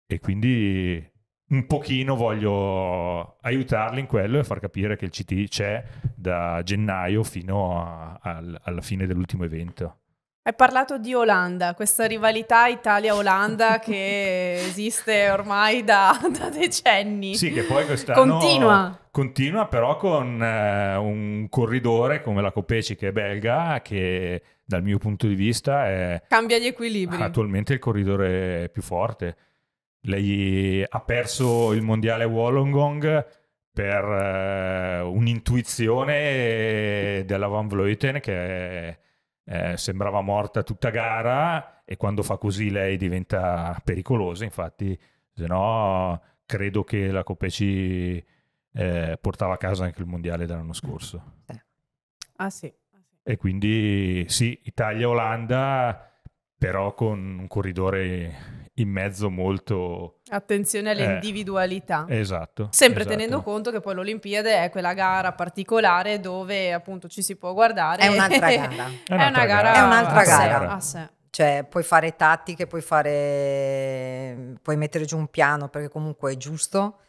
E quindi un pochino voglio aiutarli in quello e far capire che il CT c'è da gennaio fino a, al, alla fine dell'ultimo evento. Hai parlato di Olanda, questa rivalità Italia-Olanda che esiste ormai da, da, decenni. Sì, che poi quest'anno continua, continua però con eh, un corridore come la Copeci che è belga, che dal mio punto di vista è... Cambia gli equilibri. Attualmente è il corridore più forte lei ha perso il mondiale Wollongong per eh, un'intuizione della Van Vleuten che eh, sembrava morta tutta gara e quando fa così lei diventa pericolosa, infatti se no credo che la Coppa C eh, portava a casa anche il mondiale dell'anno scorso. Ah sì. E quindi sì, Italia-Olanda però con un corridore in mezzo molto... Attenzione eh, all'individualità. Eh, esatto. Sempre esatto. tenendo conto che poi l'Olimpiade è quella gara particolare dove appunto ci si può guardare. È un'altra gara. è, un'altra è una gara. È un'altra gara. A sé. Cioè, puoi fare tattiche, puoi, fare, puoi mettere giù un piano perché comunque è giusto,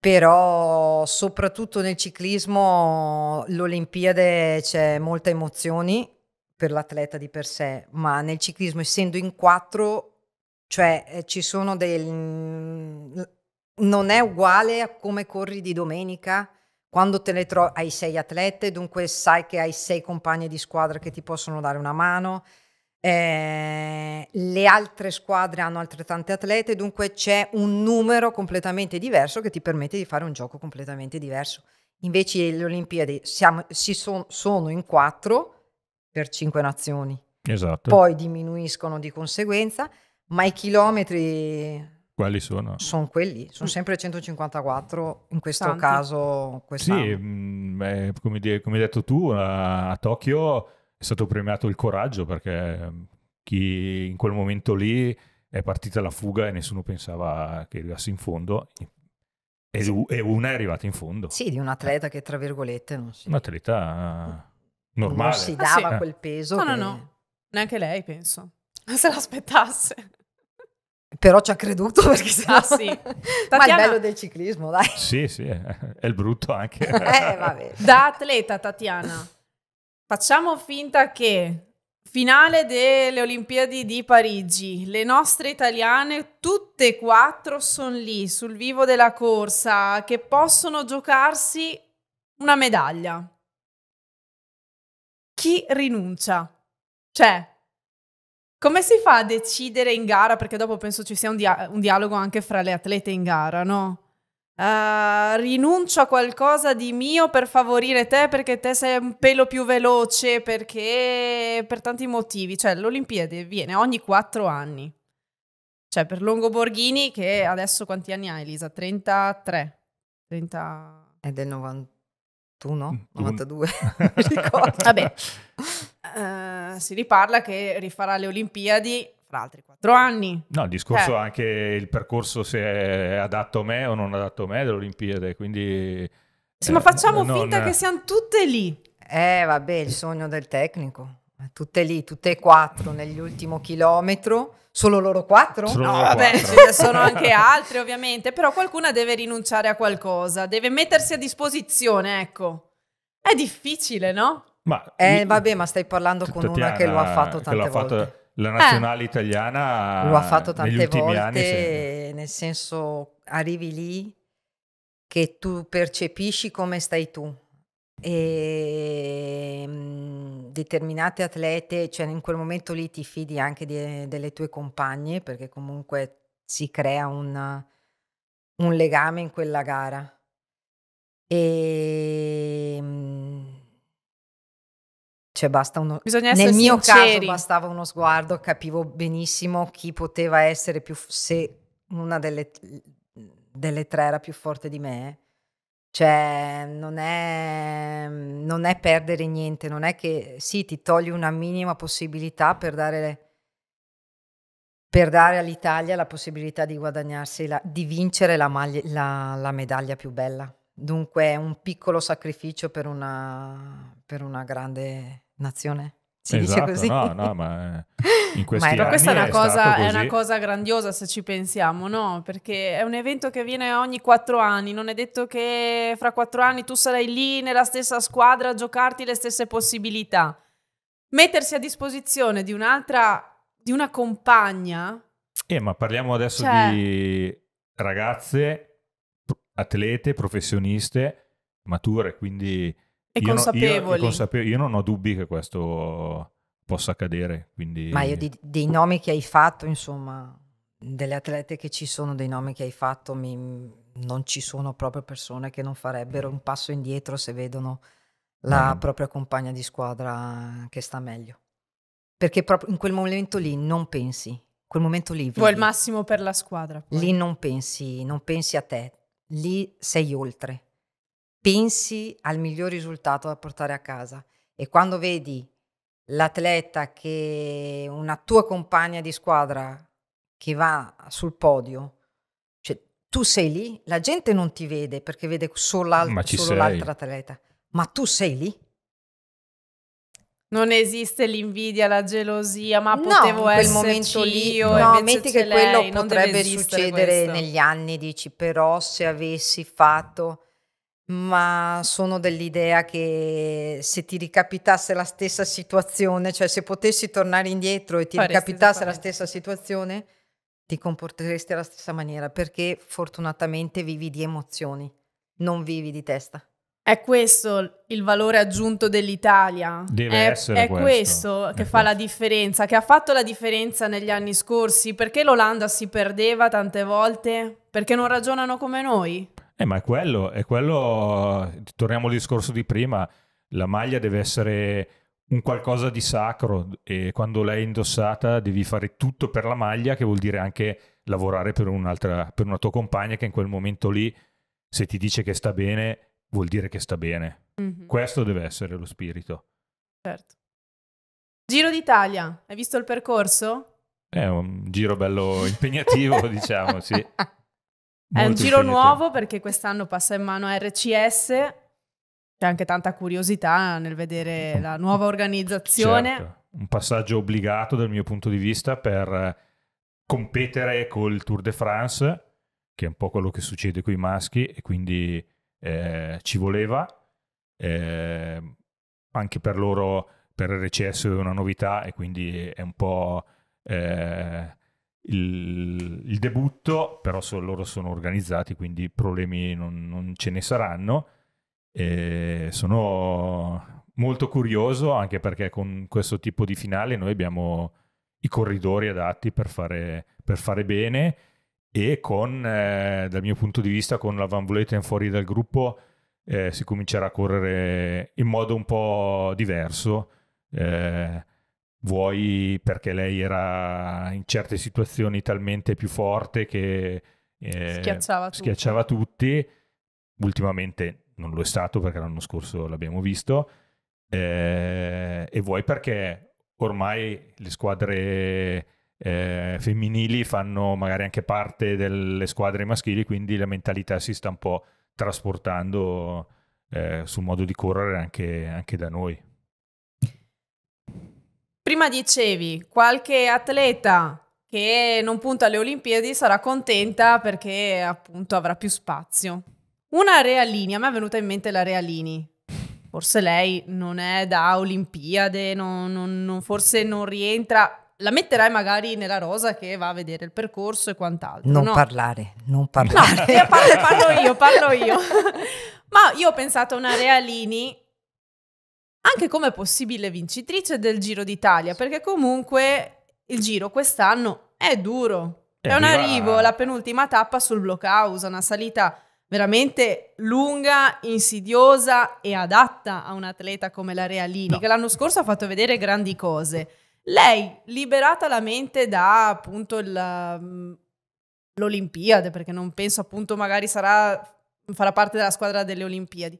però soprattutto nel ciclismo l'Olimpiade c'è molte emozioni per l'atleta di per sé, ma nel ciclismo essendo in quattro cioè, ehm, ci sono del mm, non è uguale a come corri di domenica, quando te ne trovi hai sei atlete, dunque sai che hai sei compagni di squadra che ti possono dare una mano, ehm, le altre squadre hanno altrettante atlete, dunque c'è un numero completamente diverso che ti permette di fare un gioco completamente diverso. Invece le Olimpiadi siamo si son sono in quattro per cinque nazioni. Esatto. Poi diminuiscono di conseguenza ma i chilometri... Quali sono? Sono quelli, sono sempre 154, in questo Tanti. caso quest'anno. Sì, mm, come, di, come hai detto tu, a, a Tokyo è stato premiato il coraggio perché mm, chi in quel momento lì è partita la fuga e nessuno pensava che arrivasse in fondo e, sì. e una è arrivata in fondo. Sì, di un atleta che tra virgolette non si... Un atleta ah, normale. Non si dava ah, sì. quel peso. No, che... no, no, neanche lei penso, se l'aspettasse. Però ci ha creduto perché sa. ah, sì. Tatiana... Ma il bello del ciclismo, dai. Sì, sì, è il brutto anche. eh, da atleta, Tatiana, facciamo finta che finale delle Olimpiadi di Parigi, le nostre italiane, tutte e quattro sono lì sul vivo della corsa, che possono giocarsi una medaglia. Chi rinuncia? Cioè, come si fa a decidere in gara? Perché dopo penso ci sia un, dia- un dialogo anche fra le atlete in gara, no? Uh, rinuncio a qualcosa di mio per favorire te perché te sei un pelo più veloce, perché per tanti motivi. Cioè, l'Olimpiade viene ogni quattro anni. Cioè, per Longo Borghini, che adesso quanti anni ha Elisa? 33. 30... È del 90 tu no? 92, mm, ricordo. Vabbè, uh, si riparla che rifarà le Olimpiadi fra altri quattro anni. No, il discorso eh. anche il percorso se è adatto a me o non adatto a me delle Olimpiadi, quindi... Sì, eh, ma facciamo non... finta che siamo tutte lì. Eh, vabbè, il sogno del tecnico. Tutte lì, tutte e quattro nell'ultimo chilometro Solo loro quattro? Solo no, loro vabbè, quattro. ce ne sono anche altri ovviamente, però qualcuna deve rinunciare a qualcosa, deve mettersi a disposizione, ecco. È difficile, no? Ma, eh, io, vabbè, ma stai parlando con Tatiana, una che lo ha fatto tante volte. Fatto, la eh. nazionale eh, italiana lo ha fatto tante volte, anni, nel senso arrivi lì che tu percepisci come stai tu. E ehm, determinate atlete, cioè in quel momento lì ti fidi anche di- delle tue compagne perché comunque si crea un, un legame in quella gara. E ehm, cioè basta uno Bisogna nel mio sinceri. caso bastava uno sguardo, capivo benissimo chi poteva essere più se una delle, delle tre era più forte di me. Eh. Cioè, non è, non è perdere niente, non è che sì, ti togli una minima possibilità per dare, per dare all'Italia la possibilità di guadagnarsi, la, di vincere la, maglia, la, la, medaglia più bella. Dunque, è un piccolo sacrificio per una, per una grande nazione. Si esatto, dice così. No, no, ma eh, in questi ma anni questa è una, è cosa, è una cosa grandiosa se ci pensiamo, no? Perché è un evento che viene ogni quattro anni, non è detto che fra quattro anni tu sarai lì nella stessa squadra a giocarti le stesse possibilità. Mettersi a disposizione di un'altra, di una compagna... Eh, ma parliamo adesso cioè... di ragazze, atlete, professioniste, mature, quindi e io consapevoli. No, io, consape- io, non ho dubbi che questo possa accadere. Quindi... Ma io di, dei nomi che hai fatto, insomma, delle atlete che ci sono, dei nomi che hai fatto, mi, non ci sono proprio persone che non farebbero un passo indietro se vedono la no. Mm-hmm. propria compagna di squadra che sta meglio. Perché proprio in quel momento lì non pensi, quel momento lì... Vuoi il massimo per la squadra. Poi. Lì non pensi, non pensi a te, lì sei oltre pensi al miglior risultato da portare a casa e quando vedi l'atleta che una tua compagna di squadra che va sul podio, cioè tu sei lì, la gente non ti vede perché vede solo, l'alt- solo l'altro atleta, ma tu sei lì. Non esiste l'invidia, la gelosia, ma no, potevo essere momento lì, io. No, metti che lei, quello potrebbe succedere questo. negli anni, dici però se avessi fatto ma sono dell'idea che se ti ricapitasse la stessa situazione, cioè se potessi tornare indietro e ti Faresti ricapitasse la stessa situazione, ti comporteresti alla stessa maniera, perché fortunatamente vivi di emozioni, non vivi di testa. È questo il valore aggiunto dell'Italia. Deve è, essere è questo, questo che è fa questo. la differenza, che ha fatto la differenza negli anni scorsi, perché l'Olanda si perdeva tante volte, perché non ragionano come noi. Eh, ma è quello, è quello, torniamo al discorso di prima, la maglia deve essere un qualcosa di sacro e quando l'hai indossata devi fare tutto per la maglia, che vuol dire anche lavorare per, un'altra, per una tua compagna che in quel momento lì, se ti dice che sta bene, vuol dire che sta bene. Mm-hmm. Questo deve essere lo spirito. Certo. Giro d'Italia, hai visto il percorso? È un giro bello impegnativo, diciamo, sì è un giro infinito. nuovo perché quest'anno passa in mano a RCS, c'è anche tanta curiosità nel vedere la nuova organizzazione. Certo. Un passaggio obbligato dal mio punto di vista per eh, competere col Tour de France, che è un po' quello che succede con i maschi e quindi eh, ci voleva. Eh, anche per loro, per RCS è una novità e quindi è un po'... Eh, il, il debutto, però so, loro sono organizzati, quindi problemi non, non ce ne saranno. E sono molto curioso anche perché con questo tipo di finale noi abbiamo i corridori adatti per fare, per fare bene e con, eh, dal mio punto di vista, con la Van Vleuten fuori dal gruppo eh, si comincerà a correre in modo un po' diverso. Eh, vuoi perché lei era in certe situazioni talmente più forte che eh, schiacciava, schiacciava tutti. tutti. Ultimamente non lo è stato perché l'anno scorso l'abbiamo visto. Eh, e vuoi perché ormai le squadre eh, femminili fanno magari anche parte delle squadre maschili, quindi la mentalità si sta un po' trasportando eh, sul modo di correre anche, anche da noi. Prima dicevi, qualche atleta che non punta alle Olimpiadi sarà contenta perché appunto avrà più spazio. Una Realini, a me è venuta in mente la Realini. Forse lei non è da Olimpiade, non, non, non, forse non rientra. La metterai magari nella rosa che va a vedere il percorso e quant'altro. Non no. parlare, non parlare. No, parlo, parlo io, parlo io. Ma io ho pensato a una Realini anche come possibile vincitrice del Giro d'Italia, perché comunque il Giro quest'anno è duro. È un arrivo, la penultima tappa sul Blockhouse, una salita veramente lunga, insidiosa e adatta a un atleta come la Realini, no. che l'anno scorso ha fatto vedere grandi cose. Lei, liberata la mente da appunto il, l'Olimpiade, perché non penso appunto magari sarà, farà parte della squadra delle Olimpiadi,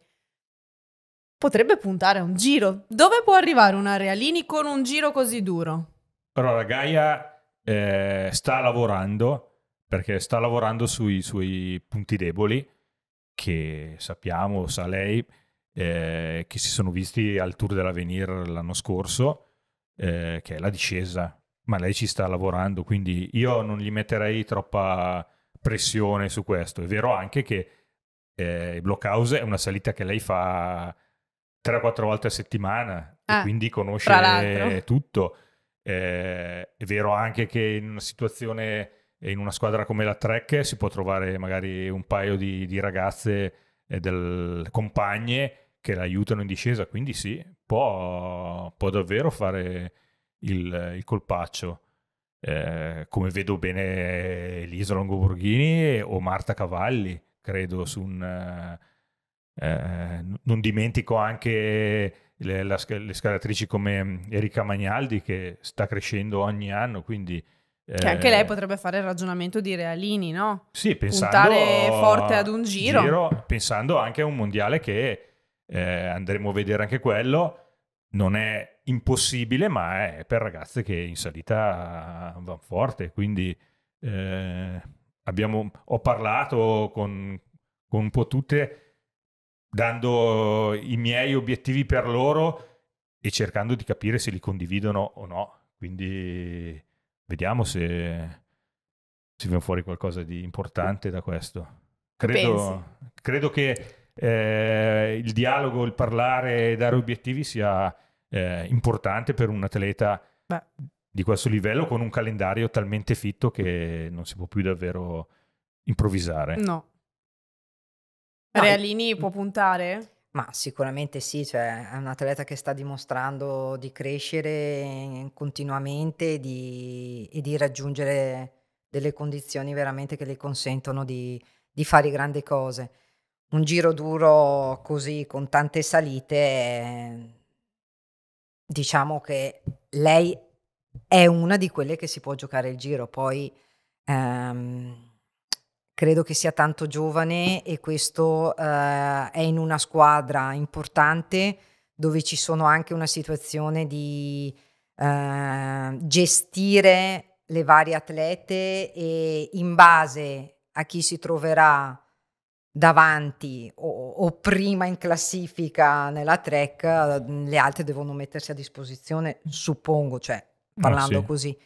potrebbe puntare a un giro. Dove può arrivare una Realini con un giro così duro? Allora, Gaia eh, sta lavorando perché sta lavorando sui suoi punti deboli che sappiamo, sa lei, eh, che si sono visti al Tour dell'Avenir l'anno scorso, eh, che è la discesa. Ma lei ci sta lavorando, quindi io non gli metterei troppa pressione su questo. È vero anche che eh, Blockhouse è una salita che lei fa 3-4 volte a settimana ah, e quindi conosce tutto. Eh, è vero anche che in una situazione, in una squadra come la Trek, si può trovare magari un paio di, di ragazze e del, compagne che l'aiutano in discesa, quindi sì, può, può davvero fare il, il colpaccio. Eh, come vedo bene Elisa Longoborghini o Marta Cavalli, credo, su un eh, non dimentico anche le, la, le, scalatrici come mm, Erika Magnaldi che sta crescendo ogni anno, quindi... Eh, che anche eh, lei potrebbe fare il ragionamento di Realini, no? Sì, pensando... Puntare forte ad un giro. giro pensando anche a un mondiale che eh, andremo a vedere anche quello. Non è impossibile, ma è per ragazze che in salita vanno forte, quindi... Eh, abbiamo, ho parlato con, con un po' tutte dando i miei obiettivi per loro e cercando di capire se li condividono o no. Quindi vediamo se, se viene fuori qualcosa di importante da questo. Credo, credo che eh, il dialogo, il parlare, e dare obiettivi sia eh, importante per un atleta Beh. di questo livello con un calendario talmente fitto che non si può più davvero improvvisare. No, Realini può puntare? Ma sicuramente sì, cioè è un atleta che sta dimostrando di crescere continuamente di, e di raggiungere delle condizioni veramente che le consentono di, di fare grandi cose. Un giro duro così, con tante salite, diciamo che lei è una di quelle che si può giocare il giro, poi... Ehm, credo che sia tanto giovane e questo eh, è in una squadra importante dove ci sono anche una situazione di eh, gestire le varie atlete e in base a chi si troverà davanti o, o prima in classifica nella track, mm, le altre devono mettersi a disposizione, suppongo, cioè ah, parlando ah, sì. così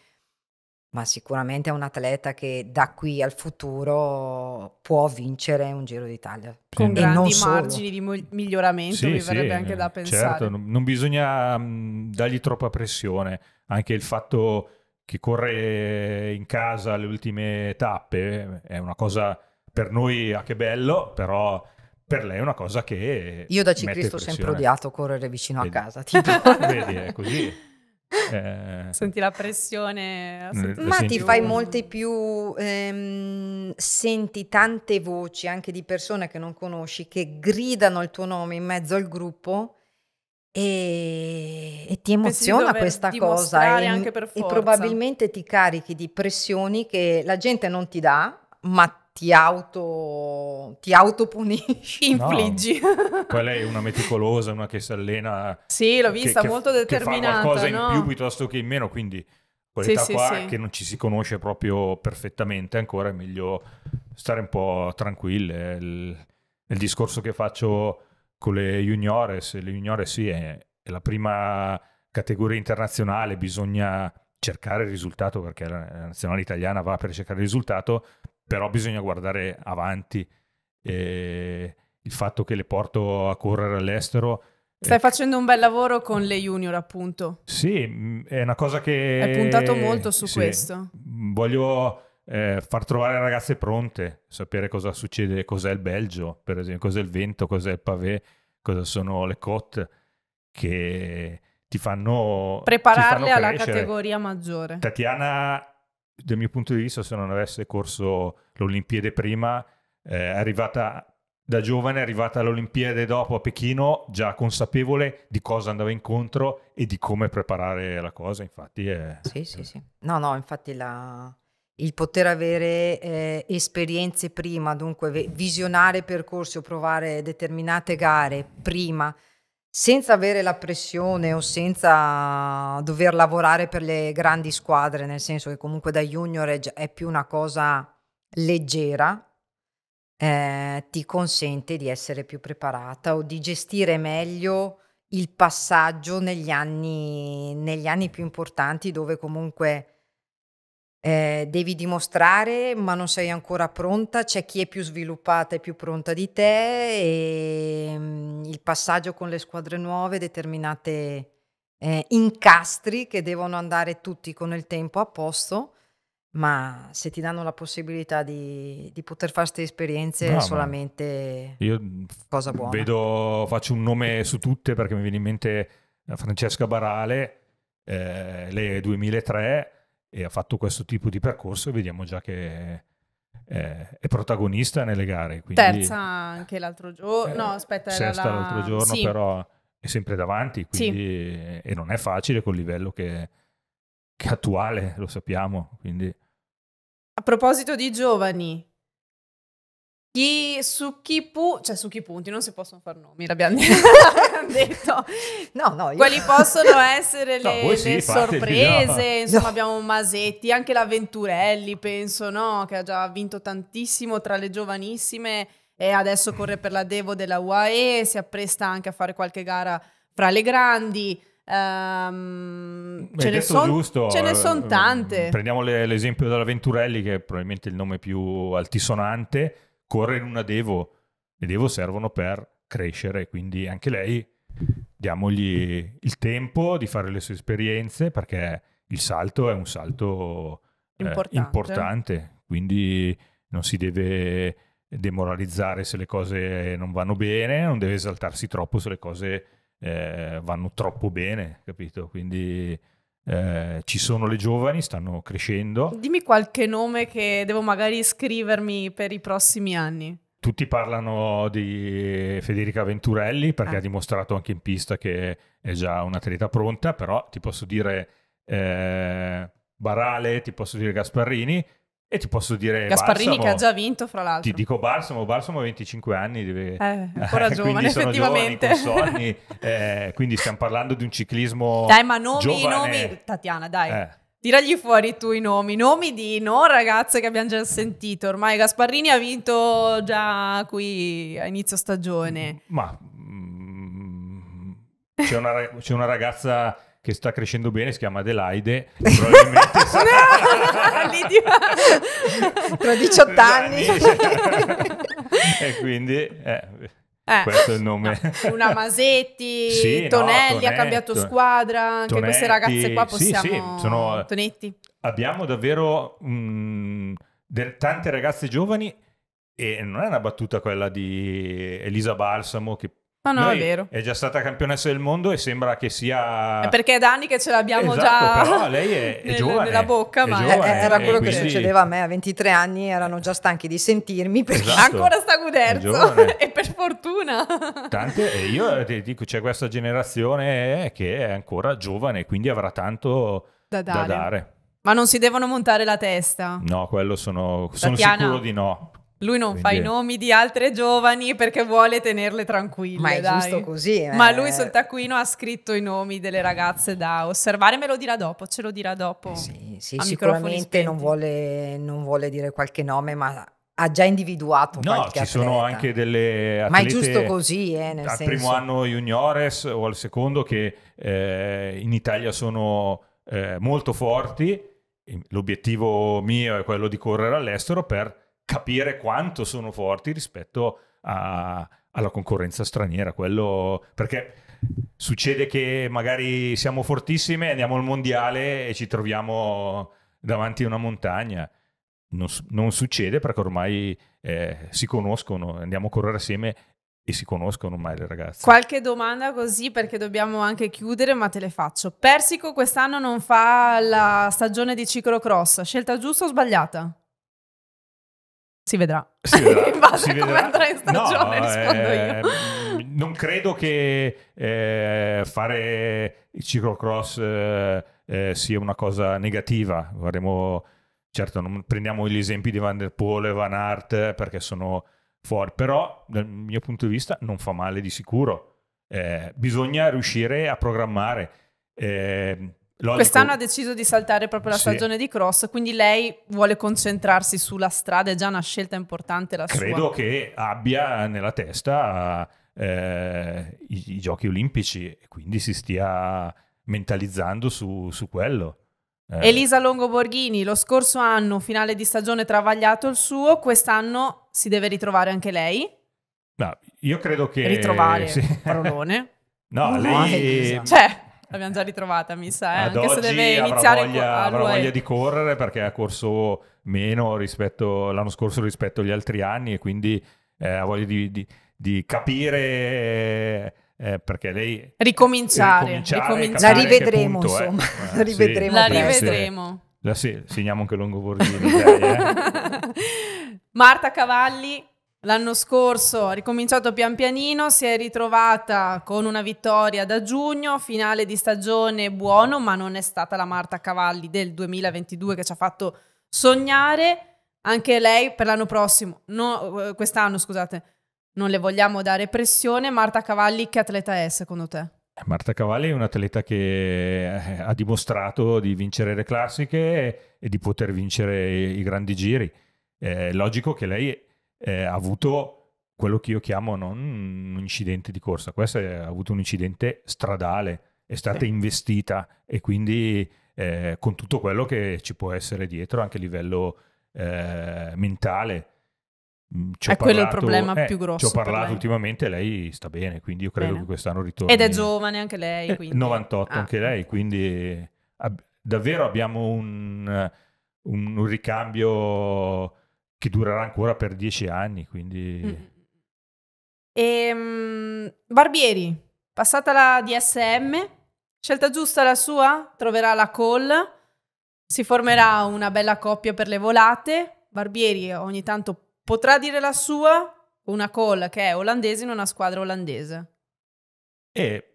ma sicuramente è un atleta che da qui al futuro può vincere un Giro d'Italia. Con e grandi margini di miglioramento, sì, mi verrebbe anche da certo, pensare. Certo, non bisogna mm, dargli troppa pressione, anche il fatto che corre in casa le ultime tappe è una cosa per noi, ah che bello, però per lei è una cosa che... Io da ciclista ho sempre odiato correre vicino Vedi. a casa. Tipo. Vedi, è così. Eh, senti la pressione. Mm, senti... Ma ti fai molte più... Ehm, senti tante voci anche di persone che non conosci che gridano il tuo nome in mezzo al gruppo e, e ti emoziona questa cosa e, e probabilmente ti carichi di pressioni che la gente non ti dà, ma ti auto ti autopunisci, infliggi. No, quella è una meticolosa, una che si allena. Sì, l'ho vista, che, molto che, determinata. Che qualcosa no? in più piuttosto che in meno, quindi quell'età sì, qua sì, che non ci si conosce proprio perfettamente ancora, è meglio stare un po' tranquille. Il, il discorso che faccio con le juniores, le juniores sì, è, è la prima categoria internazionale, bisogna cercare il risultato perché la nazionale italiana va per cercare il risultato, però bisogna guardare avanti. E il fatto che le porto a correre all'estero. Eh, Stai eh, facendo un bel lavoro con le junior, appunto. Sì, mm, è una cosa che. Hai puntato molto su sì, questo. Mm, voglio eh, far trovare ragazze pronte, sapere cosa succede, cos'è il Belgio, per esempio, cos'è il vento, cos'è il pavé, cosa sono le cotte che ti fanno prepararle ti fanno alla categoria maggiore. Tatiana dal mio punto di vista, se non avesse corso l'Olimpiade prima, eh, arrivata da giovane, arrivata all'Olimpiade dopo a Pechino, già consapevole di cosa andava incontro e di come preparare la cosa. Infatti, è... Eh. sì, sì, sì. No, no, infatti la... il poter avere eh, esperienze prima, dunque visionare percorsi o provare determinate gare prima senza avere la pressione o senza dover lavorare per le grandi squadre, nel senso che comunque da junior è, è più una cosa leggera, eh, ti consente di essere più preparata o di gestire meglio il passaggio negli anni, negli anni più importanti dove comunque eh, devi dimostrare, ma non sei ancora pronta, c'è chi è più sviluppata e più pronta di te e ehm, mh, il passaggio con le squadre nuove, determinate eh, incastri che devono andare tutti con il tempo a posto ma se ti danno la possibilità di, di poter fare queste esperienze no, solamente io cosa buona. Vedo, faccio un nome su tutte perché mi viene in mente eh, Francesca Barale, eh, le 2003, e ha fatto questo tipo di percorso e vediamo già che è, è protagonista nelle gare. Quindi, Terza anche l'altro giorno, eh, no aspetta, sesta la... l'altro giorno sì. però è sempre davanti quindi, sì. e non è facile col livello che, che è attuale, lo sappiamo. Quindi... A proposito di giovani, chi, su chi pu- cioè su chi punti, non si possono fare nomi, l'abbiamo detto. no, no, io... Quali possono essere le, no, le sì, sorprese? no. Insomma, no. abbiamo Masetti, anche l'Aventurelli, penso, no? Che ha già vinto tantissimo tra le giovanissime e adesso corre per la Devo della UAE, si appresta anche a fare qualche gara fra le grandi. Um, ce, ne son, giusto, ce, ne sono eh, tante. Prendiamo le, l'esempio dell'Aventurelli, che è probabilmente il nome più altisonante corre in una Devo. Le Devo servono per crescere, quindi anche lei diamogli il tempo di fare le sue esperienze perché il salto è un salto eh, importante, eh, importante quindi non si deve demoralizzare se le cose non vanno bene, non deve esaltarsi troppo se le cose eh, vanno troppo bene, capito? Quindi eh, ci sono le giovani, stanno crescendo. Dimmi qualche nome che devo magari scrivermi per i prossimi anni. Tutti parlano di Federica Venturelli perché ah. ha dimostrato anche in pista che è già un'atleta pronta, però ti posso dire eh, Barale, ti posso dire Gasparrini, e ti posso dire. Gasparrini Balsamo, che ha già vinto, fra l'altro. Ti dico Balsamo, Balsamo ha 25 anni. Deve... Eh, ancora giovane, effettivamente. Giovani, eh, quindi stiamo parlando di un ciclismo. Dai, ma nomi, giovane. nomi. Tatiana, dai. Eh. Tiragli fuori tu i nomi, nomi di non ragazze che abbiamo già sentito. Ormai Gasparrini ha vinto già qui a inizio stagione. Ma mm, c'è, una, c'è una ragazza che sta crescendo bene, si chiama Adelaide. Probabilmente sarà... Tra 18 anni. e quindi... Eh. Eh, questo è il nome. No, una Masetti, sì, Tonelli no, Tonetto, ha cambiato squadra, anche Tonetti, queste ragazze qua possiamo... Sì, sì, sono... Tonetti. Abbiamo davvero mh, mm, de- tante ragazze giovani e non è una battuta quella di Elisa Balsamo che ma no, Noi è vero. È già stata campionessa del mondo e sembra che sia. È perché è da anni che ce l'abbiamo esatto, già. Però lei è, è giovane. Nella bocca, ma. Giovane, eh, eh, era quello quindi... che succedeva a me a 23 anni, erano già stanchi di sentirmi perché esatto. ancora sta guderzo. e per fortuna. Tante, e io ti dico, c'è questa generazione che è ancora giovane, quindi avrà tanto da dare. Da dare. Ma non si devono montare la testa. No, quello sono, sono sicuro di no. Lui non Quindi... fa i nomi di altre giovani perché vuole tenerle tranquille. Ma è dai. giusto così. Eh. Ma lui sul taccuino ha scritto i nomi delle ragazze da osservare, me lo dirà dopo, ce lo dirà dopo. Sì, sì sicuramente non vuole, non vuole dire qualche nome, ma ha già individuato un no, qualche ci atleta. sono anche delle atlete ma è giusto così eh, nel al senso... primo anno juniores o al secondo che eh, in Italia sono eh, molto forti l'obiettivo mio è quello di correre all'estero per capire quanto sono forti rispetto a, alla concorrenza straniera. Quello, perché succede che magari siamo fortissime, andiamo al mondiale e ci troviamo davanti a una montagna. Non, non succede perché ormai eh, si conoscono, andiamo a correre assieme e si conoscono ormai le ragazze. Qualche domanda così perché dobbiamo anche chiudere, ma te le faccio. Persico quest'anno non fa la stagione di ciclocross, scelta giusta o sbagliata? Si vedrà. Si vedrà. in base si vedrà. andrà in stagione, no, rispondo eh, io. Non credo che eh, fare il ciclocross eh, eh sia una cosa negativa. Guardiamo, certo, non prendiamo gli esempi di Van der Poel e Van Aert eh, perché sono fuori, però dal mio punto di vista non fa male di sicuro. Eh, bisogna riuscire a programmare. Eh, Logico. Quest'anno ha deciso di saltare proprio la sì. stagione di cross, quindi lei vuole concentrarsi sulla strada, è già una scelta importante la Credo sua. Credo che abbia nella testa eh, i, i, giochi olimpici e quindi si stia mentalizzando su, su quello. Eh. Elisa Longoborghini, lo scorso anno finale di stagione travagliato il suo, quest'anno si deve ritrovare anche lei. No, io credo che... Ritrovare, sì. parolone. no, no, oh, lei... Cioè... L'abbiamo già ritrovata, mi sa. Eh? Ad Anche se deve iniziare voglia, a avrà voglia di correre perché ha corso meno rispetto, l'anno scorso rispetto agli altri anni e quindi eh, ha voglia di, di, di capire. Eh, eh perché lei ricominciare, ricominciare, ricominciare. la rivedremo punto, insomma eh. la rivedremo, sì, la rivedremo. La, sì, segniamo anche Longoborghini dai, eh. Marta Cavalli L'anno scorso ha ricominciato pian pianino, si è ritrovata con una vittoria da giugno, finale di stagione buono, ma non è stata la Marta Cavalli del 2022 che ci ha fatto sognare. Anche lei per l'anno prossimo, no, eh, quest'anno scusate, non le vogliamo dare pressione. Marta Cavalli che atleta è secondo te? Eh, Marta Cavalli è un'atleta che eh, ha dimostrato di vincere le classiche e di poter vincere i grandi giri. È logico che lei È eh, ha avuto quello che io chiamo non un incidente di corsa, questa ha avuto un incidente stradale, è stata sì. investita e quindi eh, con tutto quello che ci può essere dietro anche a livello eh, mentale. Mm, C'ho è parlato, quello il problema eh, più grosso. Ci ho parlato ultimamente, lei sta bene, quindi io credo bene. che quest'anno ritorni. Ed è giovane anche lei. Eh, quindi... 98 ah. anche lei, quindi ab- davvero abbiamo un, un, un ricambio che durerà ancora per dieci anni, quindi... Mm. Ehm, Barbieri, passata la DSM, scelta giusta la sua, troverà la call, si formerà una bella coppia per le volate, Barbieri ogni tanto potrà dire la sua, una call che è olandese in una squadra olandese. E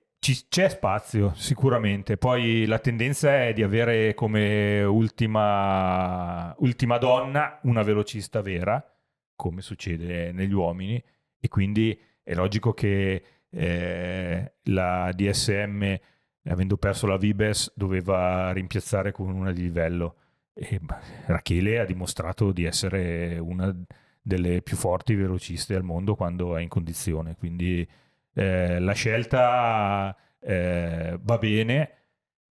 c'è spazio sicuramente, poi la tendenza è di avere come ultima, ultima donna una velocista vera, come succede negli uomini, e quindi è logico che eh, la DSM, avendo perso la Vibes, doveva rimpiazzare con una di livello. E Rachele ha dimostrato di essere una delle più forti velociste al mondo quando è in condizione, quindi eh, la scelta eh, va bene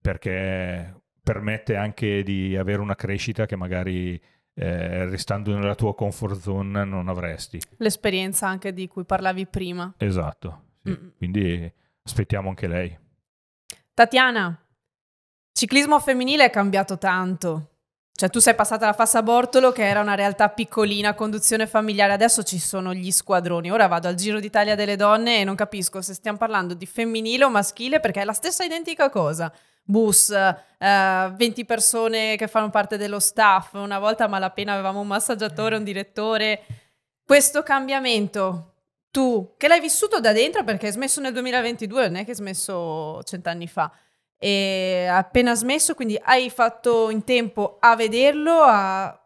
perché permette anche di avere una crescita che magari eh, restando nella tua comfort zone non avresti. L'esperienza anche di cui parlavi prima. Esatto, sì. quindi aspettiamo anche lei. Tatiana, ciclismo femminile è cambiato tanto cioè, tu sei passata alla Fassa Bortolo, che era una realtà piccolina, conduzione familiare, adesso ci sono gli squadroni. Ora vado al Giro d'Italia delle donne e non capisco se stiamo parlando di femminile o maschile, perché è la stessa identica cosa. Bus, eh, 20 persone che fanno parte dello staff, una volta a malapena avevamo un massaggiatore, un direttore. Questo cambiamento, tu che l'hai vissuto da dentro perché hai smesso nel 2022, non è che hai smesso cent'anni fa e appena smesso, quindi hai fatto in tempo a vederlo, a,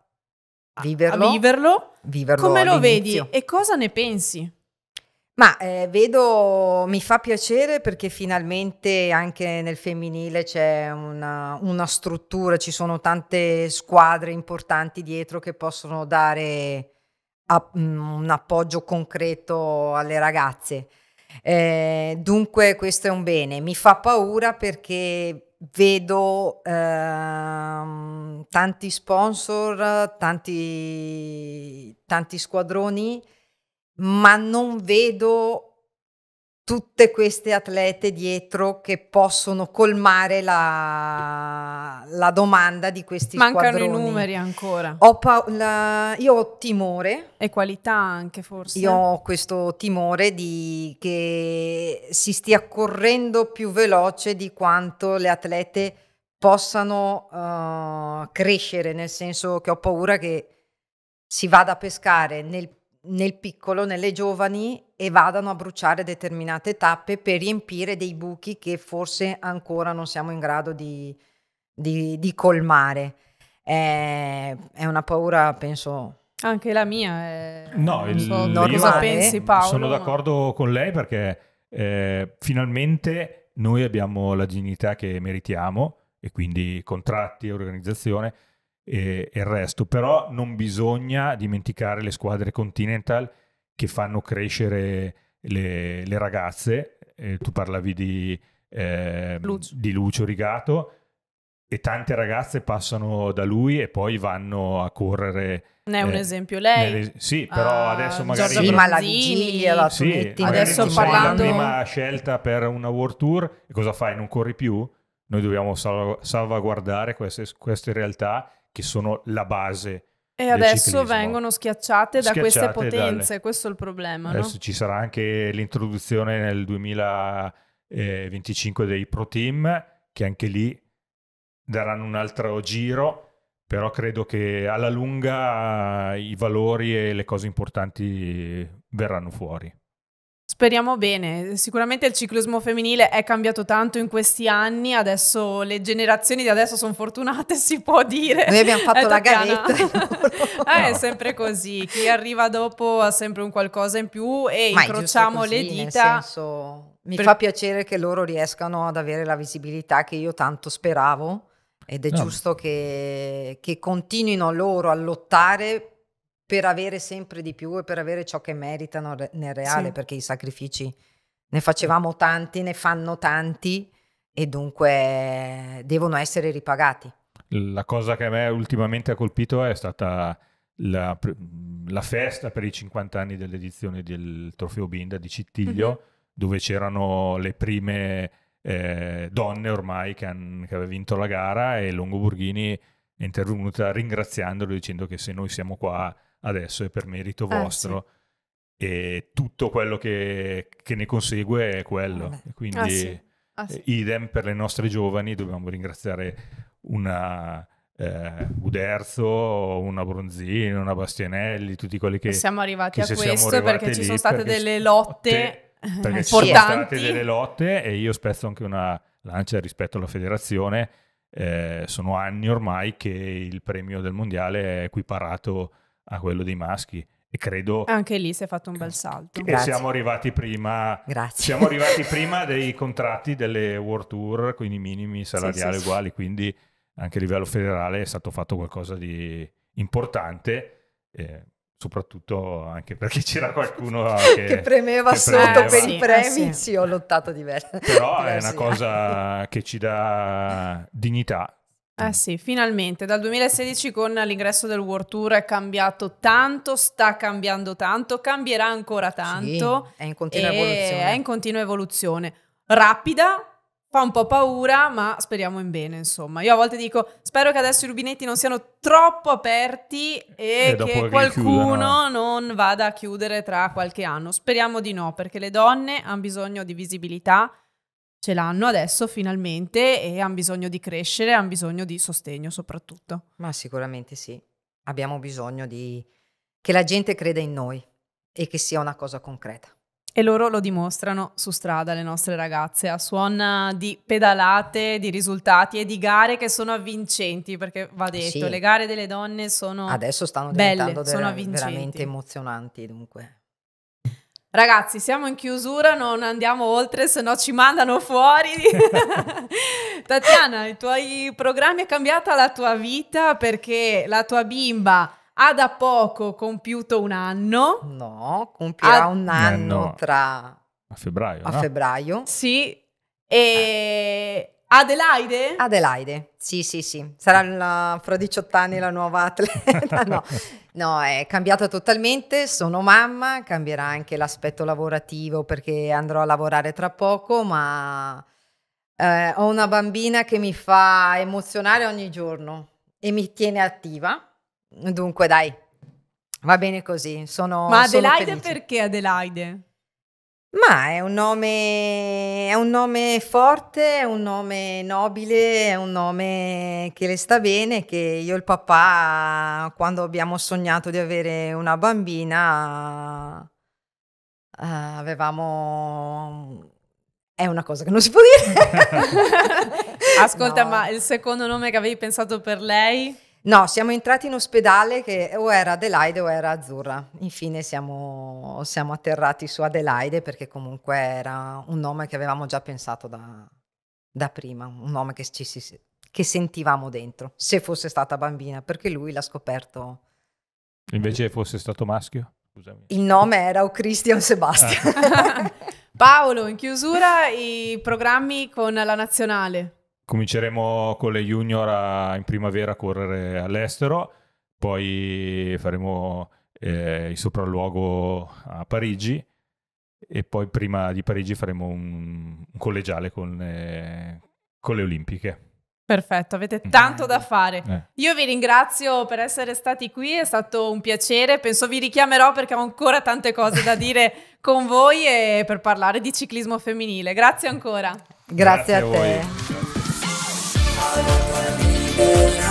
viverlo, a viverlo. viverlo come lo vedi e cosa ne pensi? Ma eh, vedo, mi fa piacere perché finalmente anche nel femminile c'è una, una, struttura, ci sono tante squadre importanti dietro che possono dare a, mm, un appoggio concreto alle ragazze. Eh, dunque questo è un bene. Mi fa paura perché vedo ehm, tanti sponsor, tanti, tanti squadroni, ma non vedo tutte queste atlete dietro che possono colmare la, la domanda di questi Mancano Mancano i numeri ancora. Ho pa- la, io ho timore. E qualità anche forse. Io ho questo timore di che si stia correndo più veloce di quanto le atlete possano uh, crescere, nel senso che ho paura che si vada a pescare nel nel piccolo, nelle giovani e vadano a bruciare determinate tappe per riempire dei buchi che forse ancora non siamo in grado di, di, di colmare. È, è una paura, penso, anche la mia è no, il, so, normale. Cosa pensi Paolo? Sono d'accordo con lei perché eh, finalmente noi abbiamo la dignità che meritiamo e quindi contratti, e organizzazione e, e il resto, però non bisogna dimenticare le squadre continental che fanno crescere le, le ragazze, eh, tu parlavi di, eh, Lucio. di Lucio Rigato, e tante ragazze passano da lui e poi vanno a correre. Ne è un eh, esempio lei. Nelle, sì, però ah, adesso magari... Sì, ma la vigilia, la sì, adesso parlando... la prima scelta per una World tour, e cosa fai? Non corri più? Noi dobbiamo salvaguardare queste, queste realtà che sono la base. E adesso vengono schiacciate da queste potenze, dalle... questo è il problema. Adesso no? ci sarà anche l'introduzione nel 2025 dei Pro Team, che anche lì daranno un altro giro, però credo che alla lunga i valori e le cose importanti verranno fuori. Speriamo bene, sicuramente il ciclismo femminile è cambiato tanto in questi anni, adesso le generazioni di adesso sono fortunate, si può dire. Noi abbiamo fatto eh, la Tatiana. eh, è sempre così, chi arriva dopo ha sempre un qualcosa in più e Ma incrociamo così, le dita. Senso, mi per... fa piacere che loro riescano ad avere la visibilità che io tanto speravo ed è no. giusto che, che continuino loro a lottare per avere sempre di più e per avere ciò che meritano nel reale, sì. perché i sacrifici ne facevamo tanti, ne fanno tanti e dunque devono essere ripagati. La cosa che a me ultimamente ha colpito è stata la, la festa per i 50 anni dell'edizione del Trofeo Binda di Cittiglio, mm-hmm. dove c'erano le prime eh, donne ormai che, han, che aveva vinto la gara e Longo Longoburghini è intervenuta ringraziandolo dicendo che se noi siamo qua adesso è per merito eh, vostro. Sì. E tutto quello che, che, ne consegue è quello. Ah, quindi, ah, sì. Ah, sì. idem per le nostre giovani, dobbiamo ringraziare una, eh, Uderzo, una Bronzina, una Bastianelli, tutti quelli che siamo arrivati che a questo perché ci sono state delle lotte importanti. Ci sono state delle lotte e io spezzo anche una lancia rispetto alla federazione. Eh, sono anni ormai che il premio del mondiale è equiparato a quello dei maschi e credo anche lì si è fatto un bel salto e Grazie. siamo arrivati prima Grazie. siamo arrivati prima dei contratti delle World Tour quindi minimi salariali sì, sì, uguali sì. quindi anche a livello federale è stato fatto qualcosa di importante eh, soprattutto anche perché c'era qualcuno che, che premeva che sotto premeva. per i premi, eh sì. sì, ho lottato diverso. Però è una cosa che ci dà dignità eh sì, finalmente, dal 2016 con l'ingresso del World Tour è cambiato tanto, sta cambiando tanto, cambierà ancora tanto. Sì, è in continua evoluzione. È in continua evoluzione. Rapida, fa un po' paura, ma speriamo in bene, insomma. Io a volte dico, spero che adesso i rubinetti non siano troppo aperti e, e eh, che qualcuno non vada a chiudere tra qualche anno. Speriamo di no, perché le donne hanno bisogno di visibilità ce l'hanno adesso finalmente e hanno bisogno di crescere, hanno bisogno di sostegno soprattutto. Ma sicuramente sì, abbiamo bisogno di... che la gente creda in noi e che sia una cosa concreta. E loro lo dimostrano su strada, le nostre ragazze, a suona eh, di pedalate, di risultati e di gare che sono avvincenti, perché va detto, sì. le gare delle donne sono... Adesso stanno diventando belle, sono ver- veramente emozionanti, dunque Ragazzi, siamo in chiusura, non andiamo oltre, se no ci mandano fuori. Tatiana, i tuoi programmi è cambiata la tua vita perché la tua bimba ha da poco compiuto un anno. No, compirà a... un eh, anno tra... A febbraio. A no? febbraio. Sì, e... Eh Adelaide? Adelaide, sì, sì, sì. Sarà mm. la, fra 18 anni la nuova atleta. No. no, è cambiata totalmente. Sono mamma, cambierà anche l'aspetto lavorativo perché andrò a lavorare tra poco, ma eh, ho una bambina che mi fa emozionare ogni giorno e mi tiene attiva. Dunque, dai, va bene così. Sono, ma Adelaide sono perché Adelaide? Ma è un nome è un nome forte, è un nome nobile, è un nome che le sta bene, che io e il papà, quando abbiamo sognato di avere una bambina, eh, avevamo è una cosa che non si può dire. Ascolta, No. ma il secondo nome che avevi pensato per lei? No, siamo entrati in ospedale che o era Adelaide o era Azzurra. Infine siamo, siamo atterrati su Adelaide perché comunque era un nome che avevamo già pensato da, da prima, un nome che, ci, che sentivamo dentro, se fosse stata bambina, perché lui l'ha scoperto. Invece fosse stato maschio? Scusami. Il nome era o Christian Sebastian. Ah. Paolo, in chiusura i programmi con la nazionale cominceremo con le junior a, in primavera a correre all'estero, poi faremo eh, il sopralluogo a Parigi e poi prima di Parigi faremo un, un collegiale con, eh, con le Olimpiche. Perfetto, avete mhm. tanto da fare. Eh. Io vi ringrazio per essere stati qui, è stato un piacere. Penso vi richiamerò perché ho ancora tante cose da dire con voi e per parlare di ciclismo femminile. Grazie ancora. Grazie, Grazie a, a te. Voi. Thank you.